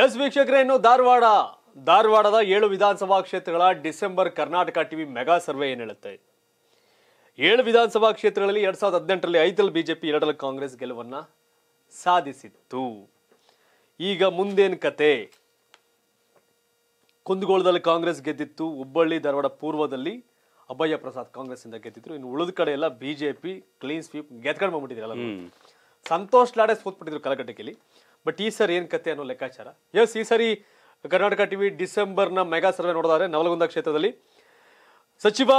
S ವೀಕ್ಷಕರೇ ಇನ್ನು ಧಾರವಾಡ ಧಾರವಾಡದ ಏಳು ವಿಧಾನಸಭಾ ಕ್ಷೇತ್ರಗಳ December Karnataka TV mega survey ಏನು ಹೇಳುತ್ತೆ ಏಳು ವಿಧಾನಸಭಾ ಕ್ಷೇತ್ರಗಳಲ್ಲಿ ಎರಡ್ ಸಾವಿರದ ಹದಿನೆಂಟರಲ್ಲಿ ಐದರಲ್ಲಿ ಬಿಜೆಪಿ ಎರಡರಲ್ಲಿ ಕಾಂಗ್ರೆಸ್ ಗೆಲುವನ್ನ ಸಾಧಿಸಿತ್ತು ಈಗ ಮುಂದೇನು ಕತೆ ಕುಂದಗೋಳದಲ್ಲಿ ಕಾಂಗ್ರೆಸ್ ಗೆದ್ದಿತ್ತು ಹುಬ್ಬಳ್ಳಿ ಧಾರವಾಡ ಪೂರ್ವದಲ್ಲಿ ಅಭಯ ಪ್ರಸಾದ್ ಕಾಂಗ್ರೆಸ್ ಇಂದ ಗೆದ್ದಿದ್ರು ಇನ್ನು ಉಳಿದ ಕಡೆ ಎಲ್ಲ ಬಿಜೆಪಿ ಕ್ಲೀನ್ ಸ್ವೀಪ್ ಗೆದ್ಕೊಂಡು ಬಂದ್ಬಿಟ್ಟಿದ್ರಲ್ಲ ಸಂತೋಷ್ ಲಾಡೆ ಸೋತ್ಬಿಟ್ಟಿದ್ರು ಕಲಕಟಕಿಲಿ ಬಟ್ ಈ ಸರಿ ಏನ್ ಕತೆ ಅನ್ನೋ ಲೆಕ್ಕಾಚಾರ ಎಸ್ ಈ ಸರಿ ಕರ್ನಾಟಕ ಟಿವಿ ಡಿಸೆಂಬರ್ ನ ಮೆಗಾ ಸರ್ವೆ ನೋಡಿದ್ರೆ ನವಲಗುಂದ ಕ್ಷೇತ್ರದಲ್ಲಿ ಸಚಿವ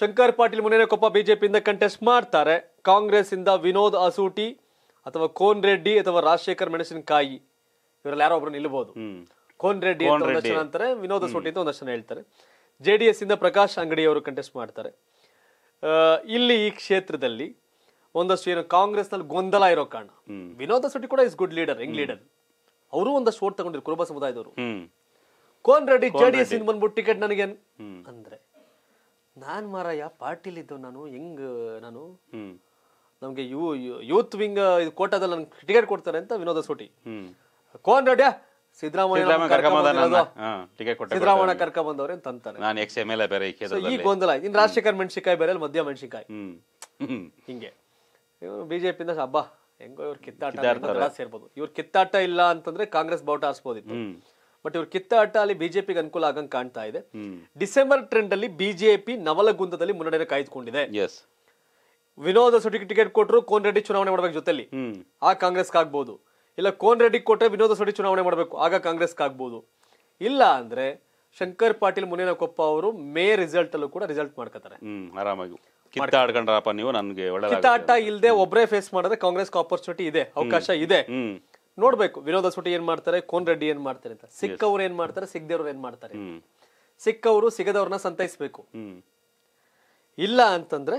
ಶಂಕರ್ ಪಾಟೀಲ್ ಮುನೇನಕೊಪ್ಪ ಬಿಜೆಪಿಯಿಂದ ಕಂಟೆಸ್ಟ್ ಮಾಡ್ತಾರೆ ಕಾಂಗ್ರೆಸ್ ಇಂದ ವಿನೋದ್ ಅಸೂಟಿ ಅಥವಾ ಕೋನ್ ರೆಡ್ಡಿ ಅಥವಾ ರಾಜಶೇಖರ್ ಮೆಣಸಿನಕಾಯಿ ಇವರಲ್ಲಿ ಯಾರೋ ಒಬ್ರು ನಿಲ್ಬಹುದು ಕೋನ್ ರೆಡ್ಡಿ ಒಂದಷ್ಟು ಅಂತಾರೆ ವಿನೋದ್ ಅಸೂಟಿ ಅಂತ ಒಂದಷ್ಟು ಹೇಳ್ತಾರೆ ಜೆ ಡಿ ಎಸ್ ಇಂದ ಪ್ರಕಾಶ್ ಅಂಗಡಿ ಅವರು ಕಂಟೆಸ್ಟ್ ಮಾಡ್ತಾರೆ ಇಲ್ಲಿ ಈ ಕ್ಷೇತ್ರದಲ್ಲಿ ಒಂದಷ್ಟು ಏನು ಕಾಂಗ್ರೆಸ್ ನಲ್ಲಿ ಗೊಂದಲ ಇರೋ ಕಾರಣ ವಿನೋದ ಶೆಟ್ಟಿ ಕೂಡ ಇಸ್ ಗುಡ್ ಲೀಡರ್ ಹೆಂಗ್ ಲೀಡರ್ ಅವರು ಒಂದಷ್ಟು ಓಟ್ ತಗೊಂಡಿದ್ರು ಕುರುಬ ಸಮುದಾಯದವರು ಕೋನ್ ರೆಡ್ಡಿ ಜೆಡಿಎಸ್ ಇಂದ ಬಂದ್ಬಿಟ್ಟು ಟಿಕೆಟ್ ನನಗೆ ಅಂದ್ರೆ ನಾನ್ ಮಾರಾಯ ಇದ್ದು ನಾನು ಹೆಂಗ್ ನಾನು ನಮ್ಗೆ ಯೂತ್ ವಿಂಗ್ ಇದು ಕೋಟಾದಲ್ಲಿ ನನ್ಗೆ ಟಿಕೆಟ್ ಕೊಡ್ತಾರೆ ಅಂತ ವಿನೋದ ಸೋಟಿ ಕೋನ್ ರೆಡ್ಡಿ ಸಿದ್ದರಾಮಯ್ಯ ಕರ್ಕ ಬಂದವ್ರೆ ಅಂತ ಅಂತಾರೆ ಈ ಗೊಂದಲ ಇನ್ ರಾಜಶೇಖರ್ ಮೆಣಸಿಕಾಯಿ ಬೇರೆ ಮಧ್ಯ ಮೆಣಸಿಕಾಯಿ ಹಿಂಗೆ ಬಿಜೆಪಿ ಬಿಜೆಪಿಯಿಂದ ಹಬ್ಬ ಹೆಂಗೋ ಇವ್ರ ಕಿತ್ತಾಟ ಸೇರ್ಬೋದು ಇವ್ರ ಕಿತ್ತಾಟ ಇಲ್ಲ ಅಂತಂದ್ರೆ ಕಾಂಗ್ರೆಸ್ ಬಾವುಟ ಹಾರಿಸಬಹುದಿತ್ತು ಬಟ್ ಇವ್ರ ಕಿತ್ತಾಟ ಅಲ್ಲಿ ಬಿಜೆಪಿಗೆ ಅನುಕೂಲ ಆಗಂಗ್ ಕಾಣ್ತಾ ಇದೆ ಡಿಸೆಂಬರ್ ಟ್ರೆಂಡ್ ಅಲ್ಲಿ ಬಿಜೆಪಿ ನವಲಗುಂದದಲ್ಲಿ ಮುನ್ನಡೆ ಕಾಯ್ದುಕೊಂಡಿದೆ ವಿನೋದ ಸುಟಿಗೆ ಟಿಕೆಟ್ ಕೊಟ್ಟರು ಕೋನ್ ರೆಡ್ಡಿ ಚುನಾವಣೆ ಮಾಡ್ಬೇಕು ಜೊತೆಲಿ ಆ ಕಾಂಗ್ರೆಸ್ ಆಗ್ಬಹುದು ಇಲ್ಲ ಕೋನ್ ರೆಡ್ಡಿ ಕೊಟ್ಟರೆ ವಿನೋದ ಸುಟಿ ಚುನಾವಣೆ ಮಾಡಬೇಕು ಆಗ ಕಾಂಗ್ರೆಸ್ ಆಗ್ಬೋದು ಇಲ್ಲ ಅಂದ್ರೆ ಶಂಕರ್ ಪಾಟೀಲ್ ಕೊಪ್ಪ ಅವರು ಮೇ ರಿಸಲ್ಟ್ ಅಲ್ಲೂ ಕೂಡ ರಿಸಲ್ಟ್ ಮಾಡ್ಕೋತಾರೆ ಆರಾಮಾಗಿ ಕಿತ್ತಾಡ್ಕೊಂಡ್ರಪ್ಪ ನೀವು ನನಗೆ ಒಳ್ಳೆ ಕಿತ್ತಾಟ ಇಲ್ಲದೆ ಒಬ್ಬರೇ ಫೇಸ್ ಮಾಡಿದ್ರೆ ಕಾಂಗ್ರೆಸ್ ಆಪರ್ಚುನಿಟಿ ಇದೆ ಅವಕಾಶ ಇದೆ ನೋಡ್ಬೇಕು ವಿನೋದ ಸುಟಿ ಏನ್ ಮಾಡ್ತಾರೆ ಕೋನ್ ರೆಡ್ಡಿ ಏನ್ ಮಾಡ್ತಾರೆ ಅಂತ ಸಿಕ್ಕವ್ರು ಏನ್ ಮಾಡ್ತಾರೆ ಸಿಗದೇವ್ರು ಏನ್ ಮಾಡ್ತಾರೆ ಸಿಕ್ಕವರು ಸಿಗದವ್ರನ್ನ ಸಂತೈಸ್ಬೇಕು ಇಲ್ಲ ಅಂತಂದ್ರೆ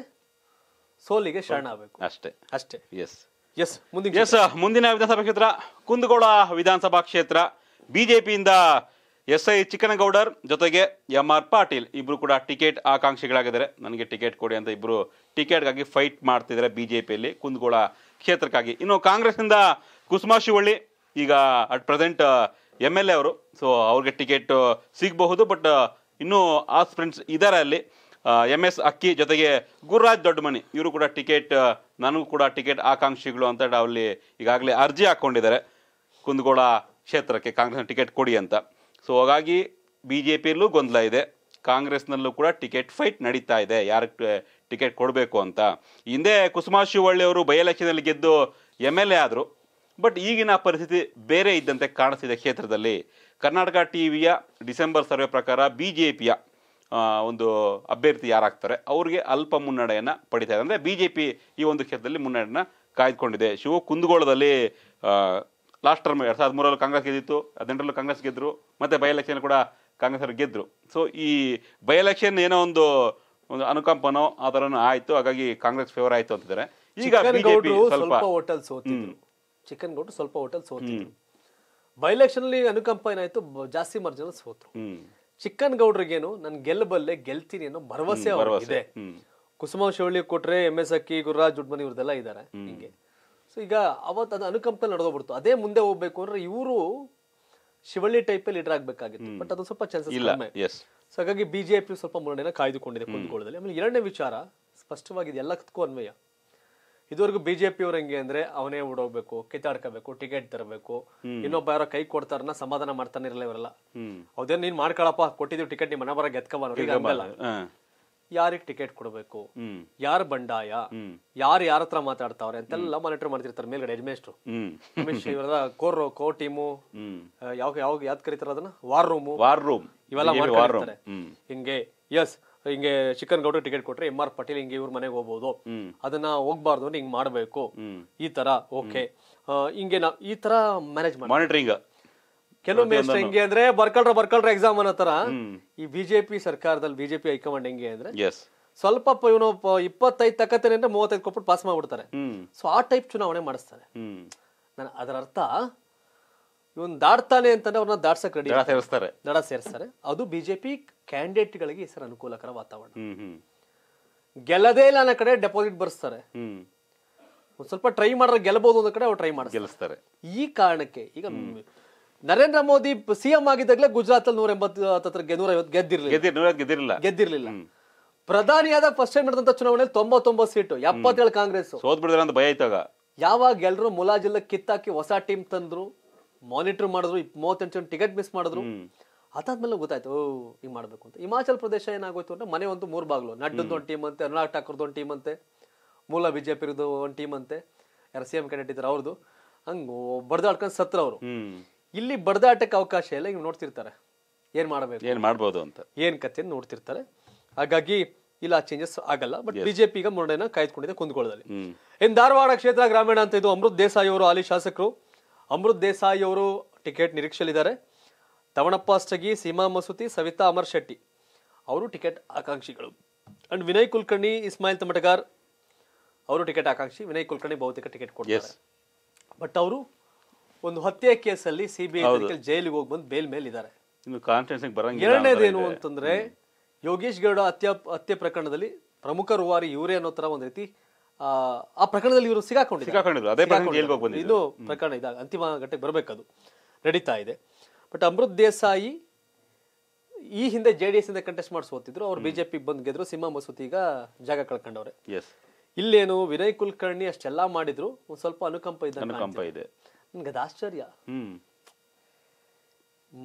ಸೋಲಿಗೆ ಶರಣ ಶರಣಾಗಬೇಕು ಅಷ್ಟೇ ಅಷ್ಟೇ ಎಸ್ ಎಸ್ ಮುಂದಿನ ಎಸ್ ಮುಂದಿನ ವಿಧಾನಸಭಾ ಕ್ಷೇತ್ರ ಕುಂದಗೋಳ ವಿಧಾನಸಭಾ ಕ್ಷೇತ್ರ ಬಿಜೆಪಿಯಿಂದ ಎಸ್ ಐ ಚಿಕ್ಕನಗೌಡರ್ ಜೊತೆಗೆ ಎಂ ಆರ್ ಪಾಟೀಲ್ ಇಬ್ಬರು ಕೂಡ ಟಿಕೆಟ್ ಆಕಾಂಕ್ಷಿಗಳಾಗಿದ್ದಾರೆ ನನಗೆ ಟಿಕೆಟ್ ಕೊಡಿ ಅಂತ ಇಬ್ಬರು ಟಿಕೆಟ್ಗಾಗಿ ಫೈಟ್ ಮಾಡ್ತಿದ್ದಾರೆ ಬಿ ಜೆ ಪಿಯಲ್ಲಿ ಕುಂದಗೋಳ ಕ್ಷೇತ್ರಕ್ಕಾಗಿ ಇನ್ನು ಕಾಂಗ್ರೆಸ್ನಿಂದ ಕುಸುಮಾ ಶಿವಳ್ಳಿ ಈಗ at present M L A ಅವರು ಸೊ ಅವ್ರಿಗೆ ಟಿಕೆಟ್ ಸಿಗಬಹುದು ಬಟ್ ಇನ್ನೂ ಫ್ರೆಂಡ್ಸ್ ಇದ್ದಾರೆ ಅಲ್ಲಿ ಎಮ್ ಎಸ್ ಅಕ್ಕಿ ಜೊತೆಗೆ ಗುರುರಾಜ್ ದೊಡ್ಡಮನಿ ಇವರು ಕೂಡ ಟಿಕೆಟ್ ನನಗೂ ಕೂಡ ಟಿಕೆಟ್ ಆಕಾಂಕ್ಷಿಗಳು ಅಂತ ಅಲ್ಲಿ ಈಗಾಗಲೇ ಅರ್ಜಿ ಹಾಕ್ಕೊಂಡಿದ್ದಾರೆ ಕುಂದಗೋಳ ಕ್ಷೇತ್ರಕ್ಕೆ ಕಾಂಗ್ರೆಸ್ನ ಟಿಕೆಟ್ ಕೊಡಿ ಅಂತ ಸೊ ಹಾಗಾಗಿ ಬಿ ಜೆ ಪಿಯಲ್ಲೂ ಗೊಂದಲ ಇದೆ ಕಾಂಗ್ರೆಸ್ನಲ್ಲೂ ಕೂಡ ಟಿಕೆಟ್ ಫೈಟ್ ನಡೀತಾ ಇದೆ ಯಾರು ಟಿಕೆಟ್ ಕೊಡಬೇಕು ಅಂತ ಹಿಂದೆ ಕುಸುಮಾ ಶಿವಳ್ಳಿ ಅವರು ಬೈ ಗೆದ್ದು ಎಮ್ ಎಲ್ ಎ ಆದರು ಬಟ್ ಈಗಿನ ಪರಿಸ್ಥಿತಿ ಬೇರೆ ಇದ್ದಂತೆ ಕಾಣಿಸ್ತಿದೆ ಕ್ಷೇತ್ರದಲ್ಲಿ ಕರ್ನಾಟಕ ಟಿ ವಿಯ ಡಿಸೆಂಬರ್ ಸರ್ವೆ ಪ್ರಕಾರ ಬಿ ಜೆ ಪಿಯ ಒಂದು ಅಭ್ಯರ್ಥಿ ಯಾರಾಗ್ತಾರೆ ಅವರಿಗೆ ಅಲ್ಪ ಮುನ್ನಡೆಯನ್ನು ಪಡಿತಾ ಇದೆ ಅಂದರೆ ಬಿ ಜೆ ಪಿ ಈ ಒಂದು ಕ್ಷೇತ್ರದಲ್ಲಿ ಮುನ್ನಡೆಯನ್ನು ಕಾಯ್ದುಕೊಂಡಿದೆ ಶಿವ ಕುಂದಗೋಳದಲ್ಲಿ ಲಾಸ್ಟ್ ಟರ್ಮ್ ಎರಡು ಸಾವಿರದ ಮೂರರಲ್ಲಿ ಕಾಂಗ್ರೆಸ್ ಗೆದ್ದಿತ್ತು ಹದಿನೆಂಟರಲ್ಲೂ ಕಾಂಗ್ರೆಸ್ ಗೆದ್ದರು ಮತ್ತು ಬೈ ಎಲೆಕ್ಷನ್ ಕೂಡ ಕಾಂಗ್ರೆಸ್ ಅವರು ಗೆದ್ದರು ಸೊ ಈ ಬೈ ಎಲೆಕ್ಷನ್ ಏನೋ ಒಂದು ಒಂದು ಅನುಕಂಪನೋ ಆ ಥರ ಆಯಿತು ಹಾಗಾಗಿ ಕಾಂಗ್ರೆಸ್ ಫೇವರ್ ಆಯಿತು ಅಂತಿದ್ದಾರೆ ಈಗ ಸ್ವಲ್ಪ ಹೋಟೆಲ್ ಸೋತಿದ್ರು ಚಿಕನ್ ಗೌಡ್ರು ಸ್ವಲ್ಪ ಹೋಟೆಲ್ ಸೋತಿದ್ರು ಬೈ ಅಲ್ಲಿ ಅನುಕಂಪ ಏನಾಯ್ತು ಜಾಸ್ತಿ ಮರ್ಜನ ಸೋತರು ಚಿಕ್ಕನ್ ಗೌಡ್ರಿಗೇನು ನಾನು ಗೆಲ್ಲಬಲ್ಲೆ ಗೆಲ್ತೀನಿ ಅನ್ನೋ ಭರವಸೆ ಇದೆ ಕುಸುಮ ಶಿವಳ್ಳಿ ಕೊಟ್ರೆ ಎಂ ಎಸ್ ಅಕ್ಕಿ ಗುರುರಾಜ್ ಜುಡ್ಮನಿ ಇವ್ರದೆಲ್ಲ ಇದ್ದಾರೆ ಹಿಂಗೆ ಸೊ ಈಗ ಅವತ್ತು ಅದು ಅನುಕಂಪದಲ್ಲಿ ನಡೆದೋಗ್ಬಿಡ್ತು ಅದೇ ಮುಂದೆ ಹೋಗ್ಬೇಕು ಅಂದ್ರೆ ಇವರು ಶಿವಳ್ಳಿ ಟೈಪಲ್ಲಿ ಲೀಡರ್ ಆಗಬೇಕಾಗಿತ್ತು ಬಟ್ ಅದು ಸ್ವಲ್ಪ ಚಾನ್ಸಸ್ ಇಲ್ಲ ಸೊ ಹಾಗಾಗಿ ಬಿಜೆಪಿ ಸ್ವಲ್ಪ ಮುನ್ನಡೆನ ಕಾಯ್ದುಕೊಂಡಿದೆ ಕುಂದಗೋಳದಲ್ಲಿ ಆಮೇಲೆ ಎರಡನೇ ವಿಚಾರ ಸ್ಪಷ್ಟವಾಗಿದೆ ಎಲ್ಲ ಅನ್ವಯ ಇದುವರೆಗೂ ಬಿಜೆಪಿ ಅವ್ರ ಹೆಂಗೆ ಅಂದ್ರೆ ಅವನೇ ಓಡೋಗ್ಬೇಕು ಕಿತ್ತಾಡ್ಕೋಬೇಕು ಟಿಕೆಟ್ ತರಬೇಕು ಇನ್ನೊಬ್ಬ ಯಾರೋ ಕೈ ಕೊಡ್ತಾರನ್ನ ಸಮಾಧಾನ ಮಾಡ್ತಾನೆ ಇರಲ್ಲ ಇವರೆಲ್ಲ ಅವ್ದೇನು ನೀನ್ ಮಾಡ್ಕೊಳಪ್ಪ ಕೊಟ್ಟಿದೀವಿ ಟಿಕೆಟ್ ನಿಮ್ಮ ಮನೆ ಬರ ಗೆತ್ಕವ ಯಾರಿಗೆ ಟಿಕೆಟ್ ಕೊಡಬೇಕು ಯಾರು ಬಂಡಾಯ ಯಾರು ಯಾರ ಹತ್ರ ಮಾತಾಡ್ತಾವ್ರೆ ಅಂತೆಲ್ಲ ಮಾನಿಟರ್ ಮಾಡ್ತಿರ್ತಾರೆ ಮೇಲ್ಗಡೆ ಹೆಡ್ಮೇಸ್ಟ್ರು ಇವರ ಕೋರ್ ಕೋ ಟೀಮು ಯಾವ ಯಾವ ಯಾವ್ದು ಕರೀತಾರ ಅದನ್ನ ವಾರ್ ರೂಮು ವಾರ್ ರೂಮ್ ಇವೆಲ್ಲ ಮಾಡ್ತಾರೆ ಹಿಂಗೆ ಎಸ್ ಹಿಂಗೆ ಚಿಕನ್ ಟಿಕೆಟ್ ಕೊಟ್ರೆ ಎಂ ಆರ್ ಪಟೇಲ್ ಹಿಂಗೆ ಇವ್ರ ಮನೆಗೆ ಹೋಗ್ಬೋದು ಅದನ್ನ ಹೋಗ್ಬಾರ್ದು ಹಿಂಗ್ ಮಾಡ್ಬೇಕು ಈ ತರ ಓಕೆ ಹಿಂಗೆ ಈ ತರ ಮ್ಯಾನೇಜ್ ಮಾಡಿ ಮಾನಿಟರಿಂಗ್ ಕೆಲವೊಮ್ಮೆ ಮೇಸ್ಟ್ ಹೆಂಗೆ ಅಂದ್ರೆ ಬರ್ಕಳ್ರ ಬರ್ಕಳ್ರ ಎಕ್ಸಾಮ್ ಅನ್ನೋ ತರ ಈ ಬಿಜೆಪಿ ಸರ್ಕಾರದಲ್ಲಿ ಬಿಜೆಪಿ ಹೈಕಮಾಂಡ್ ಹೆಂಗೆ ಅಂದ್ರೆ ಸ್ವಲ್ಪ ಇವನು ಇಪ್ಪತ್ತೈದು ತಕ್ಕತ್ತೇನೆ ಮೂವತ್ತೈದು ಕೊಟ್ಬಿಟ್ಟು ಪಾಸ್ ಮಾಡ್ಬಿಡ್ತಾರೆ ಸೊ ಆ ಟೈಪ್ ಚುನಾವಣೆ ಮಾಡಿಸ್ತಾರೆ ನಾನು ಅದರ ಅರ್ಥ ಇವನ್ ದಾಡ್ತಾನೆ ಅಂತಂದ್ರೆ ಅವ್ರನ್ನ ದಾಡ್ಸಕ್ ರೆಡಿ ಸೇರಿಸ್ತಾರೆ ದಡ ಸೇರಿಸ್ತಾರೆ ಅದು ಬಿಜೆಪಿ ಕ್ಯಾಂಡಿಡೇಟ್ ಗಳಿಗೆ ಸರ್ ಅನುಕೂಲಕರ ವಾತಾವರಣ ಗೆಲ್ಲದೇ ಇಲ್ಲ ಅನ್ನೋ ಕಡೆ ಡೆಪಾಸಿಟ್ ಬರ್ಸ್ತಾರೆ ಸ್ವಲ್ಪ ಟ್ರೈ ಮಾಡ್ರೆ ಗೆಲ್ಲಬಹುದು ಅನ್ನೋ ಕಡೆ ಅವ್ರು ಟ್ರೈ ಮಾಡಿ ಗೆಲ್ಲಿಸ್ತಾರೆ ಈ ಕಾರಣಕ್ಕೆ ಈಗ ನರೇಂದ್ರ ಮೋದಿ ಸಿಎಂ ಆಗಿದ್ದಾಗಲೇ ಗುಜರಾತ್ ಅಲ್ಲಿ ನೂರ ಎಂಬತ್ತು ಹತ್ರ ನೂರ ಐವತ್ತು ಗೆದ್ದಿರಲಿಲ್ಲ ಗೆದ್ದಿರ್ಲಿಲ್ಲ ಪ್ರಧಾನಿಯಾದ ಫಸ್ಟ್ ಟೈಮ್ ನಡೆದಂತ ಚುನಾವಣೆಯಲ್ಲಿ ತೊಂಬತ್ತೊಂಬತ್ತು ಸೀಟು ಎಪ್ಪತ್ತೇಳು ಕಾಂಗ್ರೆಸ್ ಅಂತ ಭಯ ಇತ್ತಾಗ ಯಾವಾಗ ಎಲ್ಲರೂ ಮುಲಾಜಿಲ್ಲ ಕಿತ್ತಾಕಿ ಹೊಸ ಟೀಮ್ ತಂದ್ರು ಮಾನಿಟರ್ ಮಾಡಿದ್ರು ಮೂವತ್ತೆಂಟು ಜನ ಟಿಕೆಟ್ ಮಿಸ್ ಮಾಡಿದ್ರು ಅದಾದ್ಮೇಲೆ ಗೊತ್ತಾಯ್ತು ಓ ಹಿಂಗ್ ಮಾಡ್ಬೇಕು ಅಂತ ಹಿಮಾಚಲ ಪ್ರದೇಶ ಏನಾಗೋಯ್ತು ಅಂದ್ರೆ ಮನೆ ಒಂದು ಮೂರು ಬಾಗ್ಲು ನಡ್ಡದ್ದು ಒಂದು ಟೀಮ್ ಅಂತೆ ಅನುರಾಗ್ ಠಾಕೂರ್ದು ಒಂದು ಟೀಮ್ ಅಂತೆ ಮೂಲ ಬಿಜೆಪಿ ಒಂದು ಟೀಮ್ ಅಂತೆ ಯಾರು ಸಿ ಎಂ ಕ್ಯಾಂಡಿಡೇಟ್ ಇದ್ದಾರೆ ಅವ್ರದ್ದು ಹಂಗ್ ಬಡ್ದಾಡ್ಕೊಂಡು ಸತ್ರ ಅವರು ಇಲ್ಲಿ ಬಡದಾಟಕ್ಕೆ ಅವಕಾಶ ಇಲ್ಲ ಇವ್ ನೋಡ್ತಿರ್ತಾರೆ ಏನ್ ಮಾಡಬೇಕು ಏನ್ ಮಾಡ್ಬೋದು ಅಂತ ಏನ್ ಕತೆ ನೋಡ್ತಿರ್ತಾರೆ ಹಾಗಾಗಿ ಇಲ್ಲ ಚೇಂಜಸ್ ಆಗಲ್ಲ ಬಟ್ ಬಿಜೆಪಿ ಈಗ ಕಾಯ್ದುಕೊಂಡಿದೆ ಕುಂದಗೋಳದಲ್ಲಿ ಇನ್ ಧಾರವಾಡ ಕ್ಷೇತ್ರ ಗ್ರಾಮೀಣ ಅಂತ ಇದು ಅಮೃತ್ ದೇಸಾಯಿ ಅವರು ಹಾಲಿ ಶಾಸಕರು ಅಮೃತ್ ದೇಸಾಯಿ ಅವರು ಟಿಕೆಟ್ ನಿರೀಕ್ಷೆಲಿದ್ದಾರೆ ತವಣಪ್ಪ ಅಷ್ಟಗಿ ಸೀಮಾ ಮಸೂತಿ ಸವಿತಾ ಅಮರ್ ಶೆಟ್ಟಿ ಅವರು ಟಿಕೆಟ್ ಆಕಾಂಕ್ಷಿಗಳು ಅಂಡ್ ವಿನಯ್ ಕುಲಕರ್ಣಿ ಇಸ್ಮಾಯಿಲ್ ತಮಟಗಾರ್ ಅವರು ಟಿಕೆಟ್ ಆಕಾಂಕ್ಷಿ ವಿನಯ್ ಕುಲಕರ್ಣಿ ಬಹುತೇಕ ಟಿಕೆಟ್ ಕೊಡ್ತಾರೆ ಬಟ್ ಅವರು ಒಂದು ಹತ್ಯೆ ಕೇಸಲ್ಲಿ ಸಿಬಿಐ ಜೈಲಿಗೆ ಹೋಗಿ ಬಂದು ಬೇಲ್ ಮೇಲೆ ಇದ್ದಾರೆ ಎರಡನೇದೇನು ಅಂತಂದ್ರೆ ಯೋಗೇಶ್ ಗೌಡ ಹತ್ಯೆ ಹತ್ಯೆ ಪ್ರಕರಣದಲ್ಲಿ ಪ್ರಮುಖ ರೂವಾರಿ ಇವರೇ ಅನ್ನೋ ತರ ಒಂದ್ ರೀತಿ ಆ ಪ್ರಕರಣದಲ್ಲಿ ಇವರು ಸಿಗಾಕೊಂಡಿದ್ದಾರೆ ಇದು ಪ್ರಕರಣ ಇದಾಗ ಅಂತಿಮ ಘಟ್ಟಕ್ಕೆ ಬರಬೇಕದು ನಡೀತಾ ಇದೆ ಬಟ್ ಅಮೃತ್ ದೇಸಾಯಿ ಈ ಹಿಂದೆ ಜೆ ಡಿ ಎಸ್ ಇಂದ ಕಂಟೆಸ್ಟ್ ಮಾಡಿ ಸೋತಿದ್ರು ಅವ್ರು ಬಿಜೆಪಿ ಬಂದ್ ಗೆದ್ರು ಸಿಂಹ ಮಸೂತಿ ಈಗ ಜಾಗ ಕಳ್ಕೊಂಡವ್ರೆ ಇಲ್ಲೇನು ವಿನಯ್ ಕುಲಕರ್ಣಿ ಅಷ್ಟೆಲ್ಲಾ ಮಾಡಿದ್ರು ಒಂದ್ ಸ್ವಲ್ಪ ಅನುಕಂಪ ಇದೆ ನನಗದು ಆಶ್ಚರ್ಯ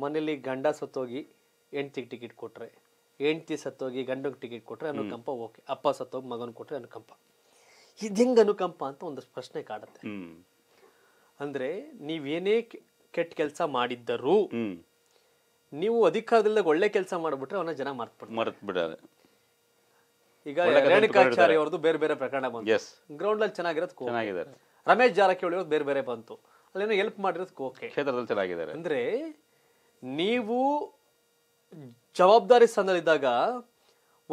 ಮನೇಲಿ ಗಂಡ ಸತ್ತೋಗಿ ಹೆಂಡ್ತಿಗೆ ಟಿಕೆಟ್ ಕೊಟ್ರೆ ಹೆಂಡ್ತಿ ಸತ್ತೋಗಿ ಗಂಡಂಗೆ ಟಿಕೆಟ್ ಕೊಟ್ರೆ ಅನುಕಂಪ ಓಕೆ ಅಪ್ಪ ಸತ್ತೋಗಿ ಮಗನ ಕೊಟ್ರೆ ಅನುಕಂಪ ಇದು ಹೆಂಗೆ ಅನುಕಂಪ ಅಂತ ಒಂದಷ್ಟು ಪ್ರಶ್ನೆ ಕಾಡುತ್ತೆ ಅಂದರೆ ನೀವೇನೇ ಕೆಟ್ಟ ಕೆಲಸ ಮಾಡಿದ್ದರೂ ನೀವು ಅಧಿಕಾರದಿಂದ ಒಳ್ಳೆ ಕೆಲಸ ಮಾಡ್ಬಿಟ್ರೆ ಅವನ ಜನ ಮರ್ತ್ಬಿಡ್ತಾರೆ ಈಗ ರೇಣುಕಾಚಾರ್ಯ ಬೇರೆ ಬೇರೆ ಪ್ರಕರಣ ಬಂತು ಗ್ರೌಂಡ್ ಅಲ್ಲಿ ಚೆನ್ನಾಗಿರೋದು ರಮೇಶ್ ಜಾರಕಿಹೊಳಿ ಅವ್ರದ್ದು ಬೇರೆ ಬೇರೆ ಬಂತು ಅಲ್ಲೇನೋ ಹೆಲ್ಪ್ ಮಾಡಿರೋದಕ್ಕೆ ಓಕೆ ಕ್ಷೇತ್ರದಲ್ಲಿ ಚೆನ್ನಾಗಿದ್ದಾರೆ ಅಂದ್ರೆ ನೀವು ಜವಾಬ್ದಾರಿ ಸ್ಥಾನದಲ್ಲಿದ್ದಾಗ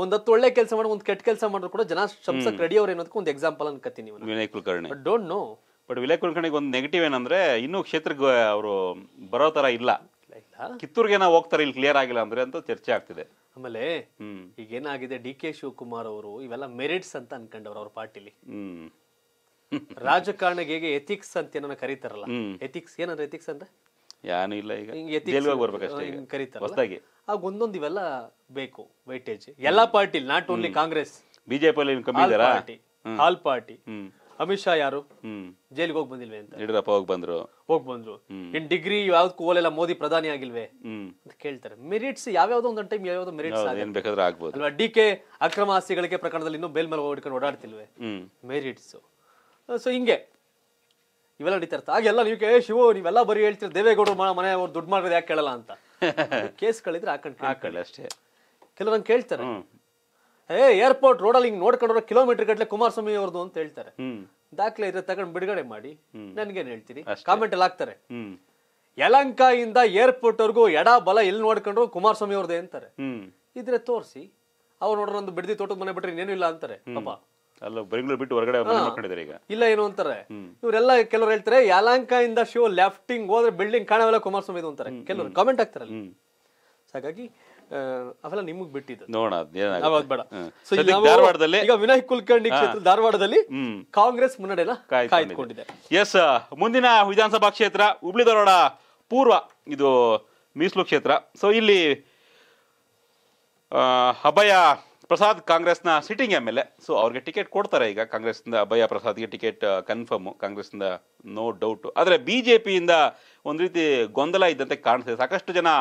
ಒಂದ್ ಹತ್ತು ಒಳ್ಳೆ ಕೆಲಸ ಮಾಡಿ ಒಂದ್ ಕೆಟ್ಟ ಕೆಲಸ ಮಾಡಿದ್ರು ಕೂಡ ಜನ ಶಂಸಕ್ ರೆಡಿ ಅವ್ರು ಒಂದು ಎಕ್ಸಾಂಪಲ್ ಅನ್ಕತ್ತೀನಿ Vinay Kulkarni don't know but Vinay ಕುಲಕರ್ಣಿಗೆ ಒಂದು ನೆಗೆಟಿವ್ ಏನಂದ್ರೆ ಇನ್ನೂ ಕ್ಷೇತ್ರಕ್ಕೆ ಅವರು ಬರೋ ತರ ಇಲ್ಲ ಕಿತ್ತೂರ್ಗೆ ನಾವು ಹೋಗ್ತಾರೆ ಇಲ್ಲಿ ಕ್ಲಿಯರ್ ಆಗಿಲ್ಲ ಅಂದ್ರೆ ಅಂತ ಚರ್ಚೆ ಆಗ್ತಿದೆ ಆಮೇಲೆ ಏನಾಗಿದೆ ಡಿ ಕೆ ಶಿವಕುಮಾರ್ ಅವರು ಇವೆಲ್ಲ ಮೆರಿಟ್ಸ್ ಅಂತ ಅನ್ಕೊಂಡವ್ರು ಅವ್ರ ಪಾರ್ಟಿಲಿ ರಾಜಕಾರಣಿಗೆ ಎಥಿಕ್ಸ್ ಅಂತ ಏನನ್ನ ಕರೀತಾರಲ್ಲ ಎಥಿಕ್ಸ್ ಏನಂದ್ರೆ ಎಥಿಕ್ಸ್ ಅಂತ ಏನು ಇಲ್ಲ ಈಗ ಕರೀತಾರೆ ಆಗ ಒಂದೊಂದು ಇವೆಲ್ಲ ಬೇಕು ವೈಟೇಜ್ ಎಲ್ಲಾ party not only Congress BJP all party Amit Shah ಯಾರು ಜೈಲಿಗೆ ಹೋಗಿ ಬಂದಿಲ್ವೇ ಅಂತ ಯಡಿಯೂರಪ್ಪ ಹೋಗಿ ಬಂದ್ರು ಹೋಗಿ ಬಂದ್ರು ಇನ್ ಡಿಗ್ರಿ ಯಾವ್ದಕ್ಕೂ ಓಲೆಲ್ಲ ಮೋದಿ ಪ್ರಧಾನಿ ಆಗಿಲ್ವೇ ಅಂತ ಕೇಳ್ತಾರೆ ಮೆರಿಟ್ಸ್ ಯಾವ್ಯಾವ್ದೋ ಒಂದೊಂದು ಟೈಮ್ ಯಾವ್ಯಾವ್ದೋ ಮೆರಿಟ್ಸ್ ಏನ್ ಬೇಕಾದ್ರೆ ಆಗ್ಬೋದು ಅಲ್ವಾ ಡಿ ಕೆ ಅಕ್ರಮ ಆಸ್ತಿಗಳಿಗೆ ಪ್ರಕರಣದಲ್ಲಿ ಇನ್ನೂ ಬೇಲ್ ಮೇಲೆ ಓಡಿಕೊಂಡು ಓಡಾಡ್ತಿಲ್ವೇ ಮೆರಿಟ್ಸ್ ಸೊ ಹಿಂಗೆ ಇವೆಲ್ಲ ನಡೀತಾ ಹಾಗೆಲ್ಲ ನೀವು ಕೇ ಶಿವು ನೀವೆಲ್ಲ ಬರೀ ಹೇಳ್ತೀರಿ ದೇವೇಗೌಡರು ಮನೆ ಅವ್ರು ದುಡ್ಡು ಮಾಡಿದ್ರೆ ಯಾಕೆ ಕೇಳಲ್ಲ ಅಂತ ಕೇಸ್ ಕಳಿದ್ರೆ ಹಾಕೊಂಡು ಅಷ್ಟೇ ಕೆಲವೊಂದು ಕೇಳ್ತಾರೆ ಏ ಏರ್ಪೋರ್ಟ್ ರೋಡಲ್ಲಿ ಹಿಂಗೆ ನೋಡ್ಕೊಂಡ್ರೆ ಕಿಲೋಮೀಟರ್ ಗಟ್ಟಲೆ ಕುಮಾರಸ್ವಾಮಿ ಅವ್ರದ್ದು ಅಂತ ಹೇಳ್ತಾರೆ ದಾಖಲೆ ಇದ್ರೆ ತಗೊಂಡು ಬಿಡುಗಡೆ ಮಾಡಿ ನನ್ಗೇನ್ ಹೇಳ್ತೀರಿ ಕಾಮೆಂಟ್ ಅಲ್ಲಿ ಹಾಕ್ತಾರೆ ಯಲಂಕಾಯಿಂದ ಏರ್ಪೋರ್ಟ್ ವರ್ಗೂ ಎಡ ಬಲ ಎಲ್ಲಿ ನೋಡ್ಕೊಂಡ್ರು ಕುಮಾರಸ್ವಾಮಿ ಅವ್ರದ್ದೇ ಅಂತಾರೆ ಇದ್ರೆ ತೋರಿಸಿ ಅವ್ರು ನೋಡ್ರ್ ಒಂದು ಬಿಡದಿ ತೋಟದ ಮನೆ ಬಿಟ್ರೆ ಇನ್ನೇನು ಇಲ್ಲ ಅಂತಾರೆ ಪಾಪ ಅಲ್ಲ ಬೆಂಗಳೂರು ಬಿಟ್ಟು ಹೊರಗಡೆ ಮಕ್ಕಳಿದ್ದಾರೆ ಈಗ ಇಲ್ಲ ಏನು ಅಂತಾರೆ ಇವರೆಲ್ಲ ಕೆಲವರು ಹೇಳ್ತಾರೆ ಯಾಲಾಂಕ ಇಂದ ಶೋ ಲೆಫ್ಟಿಂಗ್ ಹೋದ್ರೆ ಬಿಲ್ಡಿಂಗ್ ಕಾಣವಲ್ಲ ಕುಮಾರಸ್ವಾಮಿ ಇದು ಅಂತಾರೆ ಕೆಲವರು ಕಾಮೆಂಟ್ ಹಾಕ್ತಾರಲ್ಲ ಹಾಗಾಗಿ ಅವೆಲ್ಲ ನಿಮಗ್ ಬಿಟ್ಟಿದ್ದು ನೋಡ ಬೇಡ ಧಾರವಾಡದಲ್ಲಿ ಈಗ ವಿನಯ್ ಕುಲಕರ್ಣಿ ಕ್ಷೇತ್ರ ಧಾರವಾಡದಲ್ಲಿ ಕಾಂಗ್ರೆಸ್ ಮುನ್ನಡೆನ ಕಾಯ್ದುಕೊಂಡಿದೆ ಎಸ್ ಮುಂದಿನ ವಿಧಾನಸಭಾ ಕ್ಷೇತ್ರ ಹುಬ್ಳಿ ಧಾರವಾಡ ಪೂರ್ವ ಇದು ಮೀಸಲು ಕ್ಷೇತ್ರ ಸೊ ಇಲ್ಲಿ ಅಭಯ ಪ್ರಸಾದ್ ಕಾಂಗ್ರೆಸ್ನ sitting M L A so ಅವ್ರಿಗೆ ಟಿಕೆಟ್ ಕೊಡ್ತಾರೆ ಈಗ ಕಾಂಗ್ರೆಸ್ನಿಂದ ಅಭಯ ಪ್ರಸಾದ್ಗೆ ಟಿಕೆಟ್ ಕನ್ಫರ್ಮು ಕಾಂಗ್ರೆಸ್ನಿಂದ ನೋ ಡೌಟು ಆದರೆ ಬಿ ಜೆ ಪಿಯಿಂದ ಒಂದು ರೀತಿ ಗೊಂದಲ ಇದ್ದಂತೆ ಕಾಣಿಸ್ತಿದೆ ಸಾಕಷ್ಟು ಜನ